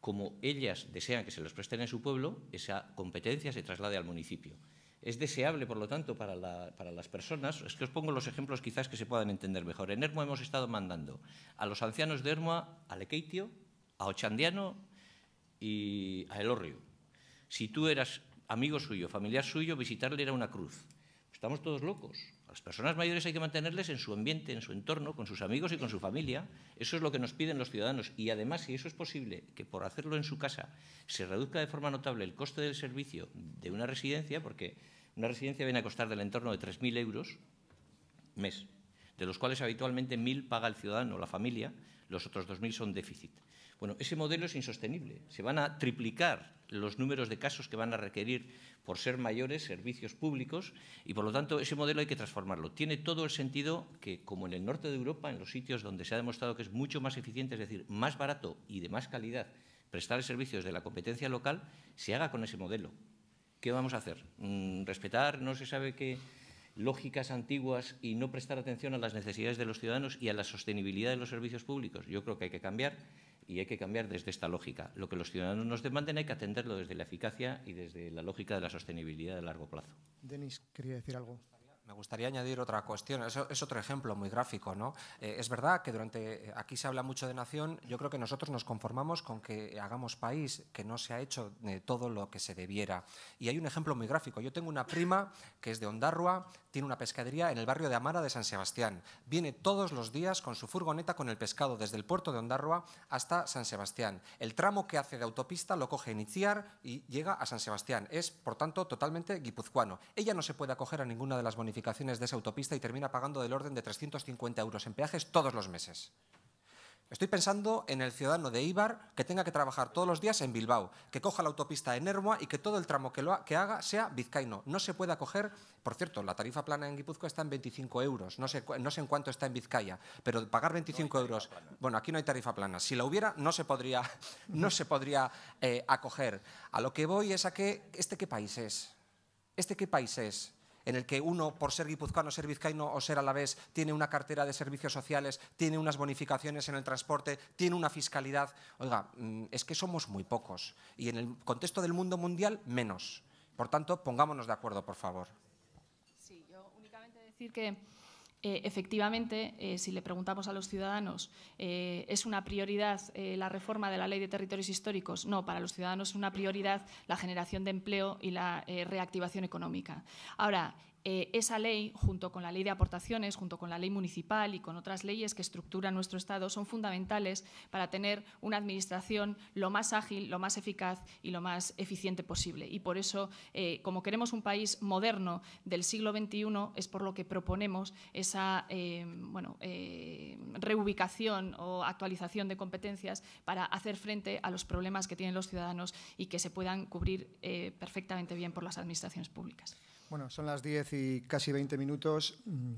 como ellas desean que se los presten en su pueblo, esa competencia se traslade al municipio. Es deseable, por lo tanto, para, las personas. Es que os pongo los ejemplos quizás que se puedan entender mejor. En Hermo hemos estado mandando a los ancianos de Hermoa a Lequeitio, a Ochandiano y a Elorrio. Si tú eras amigo suyo, familiar suyo, visitarle era una cruz. Estamos todos locos. A las personas mayores hay que mantenerles en su ambiente, en su entorno, con sus amigos y con su familia. Eso es lo que nos piden los ciudadanos. Y además, si eso es posible, que por hacerlo en su casa se reduzca de forma notable el coste del servicio de una residencia, porque una residencia viene a costar del entorno de 3.000 euros mes, de los cuales habitualmente 1.000 paga el ciudadano, o la familia, los otros 2.000 son déficit. Bueno, ese modelo es insostenible. Se van a triplicar los números de casos que van a requerir por ser mayores servicios públicos y por lo tanto ese modelo hay que transformarlo. Tiene todo el sentido que como en el norte de Europa, en los sitios donde se ha demostrado que es mucho más eficiente, es decir, más barato y de más calidad prestar servicios de la competencia local, se haga con ese modelo. ¿Qué vamos a hacer? Mm, ¿Respetar no se sabe qué lógicas antiguas y no prestar atención a las necesidades de los ciudadanos y a la sostenibilidad de los servicios públicos? Yo creo que hay que cambiar y hay que cambiar desde esta lógica. Lo que los ciudadanos nos demanden hay que atenderlo desde la eficacia y desde la lógica de la sostenibilidad a largo plazo. Denis, quería decir algo. Me gustaría añadir otra cuestión, es, otro ejemplo muy gráfico. ¿no? Eh, es verdad que durante, eh, aquí se habla mucho de nación, yo creo que nosotros nos conformamos con que hagamos país, que no se ha hecho de todo lo que se debiera. Y hay un ejemplo muy gráfico, yo tengo una prima que es de Ondarrua, tiene una pescadería en el barrio de Amara de San Sebastián. Viene todos los días con su furgoneta con el pescado desde el puerto de Ondarroa hasta San Sebastián. El tramo que hace de autopista lo coge Iniciar y llega a San Sebastián. Es, por tanto, totalmente guipuzcoano. Ella no se puede acoger a ninguna de las bonificaciones de esa autopista y termina pagando del orden de 350 euros en peajes todos los meses. Estoy pensando en el ciudadano de Ibar que tenga que trabajar todos los días en Bilbao, que coja la autopista en Ermua y que todo el tramo que, haga sea vizcaíno. No se puede acoger… por cierto, la tarifa plana en Guipúzcoa está en 25 euros, no sé, en cuánto está en Vizcaya, pero pagar 25 euros, bueno, aquí no hay tarifa plana. Si la hubiera, no se podría, no se podría eh, acoger. A lo que voy es a que, ¿este qué país es? ¿Este qué país es? en el que uno, por ser guipuzcoano, ser vizcaíno o ser a la vez, tiene una cartera de servicios sociales, tiene unas bonificaciones en el transporte, tiene una fiscalidad. Oiga, mm, es que somos muy pocos y en el contexto del mundo mundial, menos. Por tanto, pongámonos de acuerdo, por favor. Sí, yo únicamente decir que eh, efectivamente, eh, si le preguntamos a los ciudadanos, eh, ¿es una prioridad la reforma de la ley de territorios históricos? No, para los ciudadanos es una prioridad la generación de empleo y la reactivación económica. Ahora, eh, esa ley, junto con la ley de aportaciones, junto con la ley municipal y con otras leyes que estructuran nuestro Estado, son fundamentales para tener una administración lo más ágil, lo más eficaz y lo más eficiente posible. Y por eso, eh, como queremos un país moderno del siglo XXI, es por lo que proponemos esa eh, bueno, reubicación o actualización de competencias para hacer frente a los problemas que tienen los ciudadanos y que se puedan cubrir perfectamente bien por las administraciones públicas. Bueno, son las 10 y casi 20 minutos. Mm,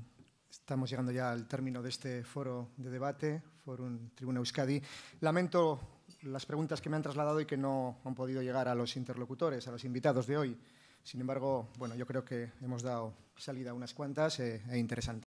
estamos llegando ya al término de este foro de debate, Foro Tribuna Euskadi. Lamento las preguntas que me han trasladado y que no han podido llegar a los interlocutores, a los invitados de hoy. Sin embargo, bueno, yo creo que hemos dado salida a unas cuantas eh, e interesantes.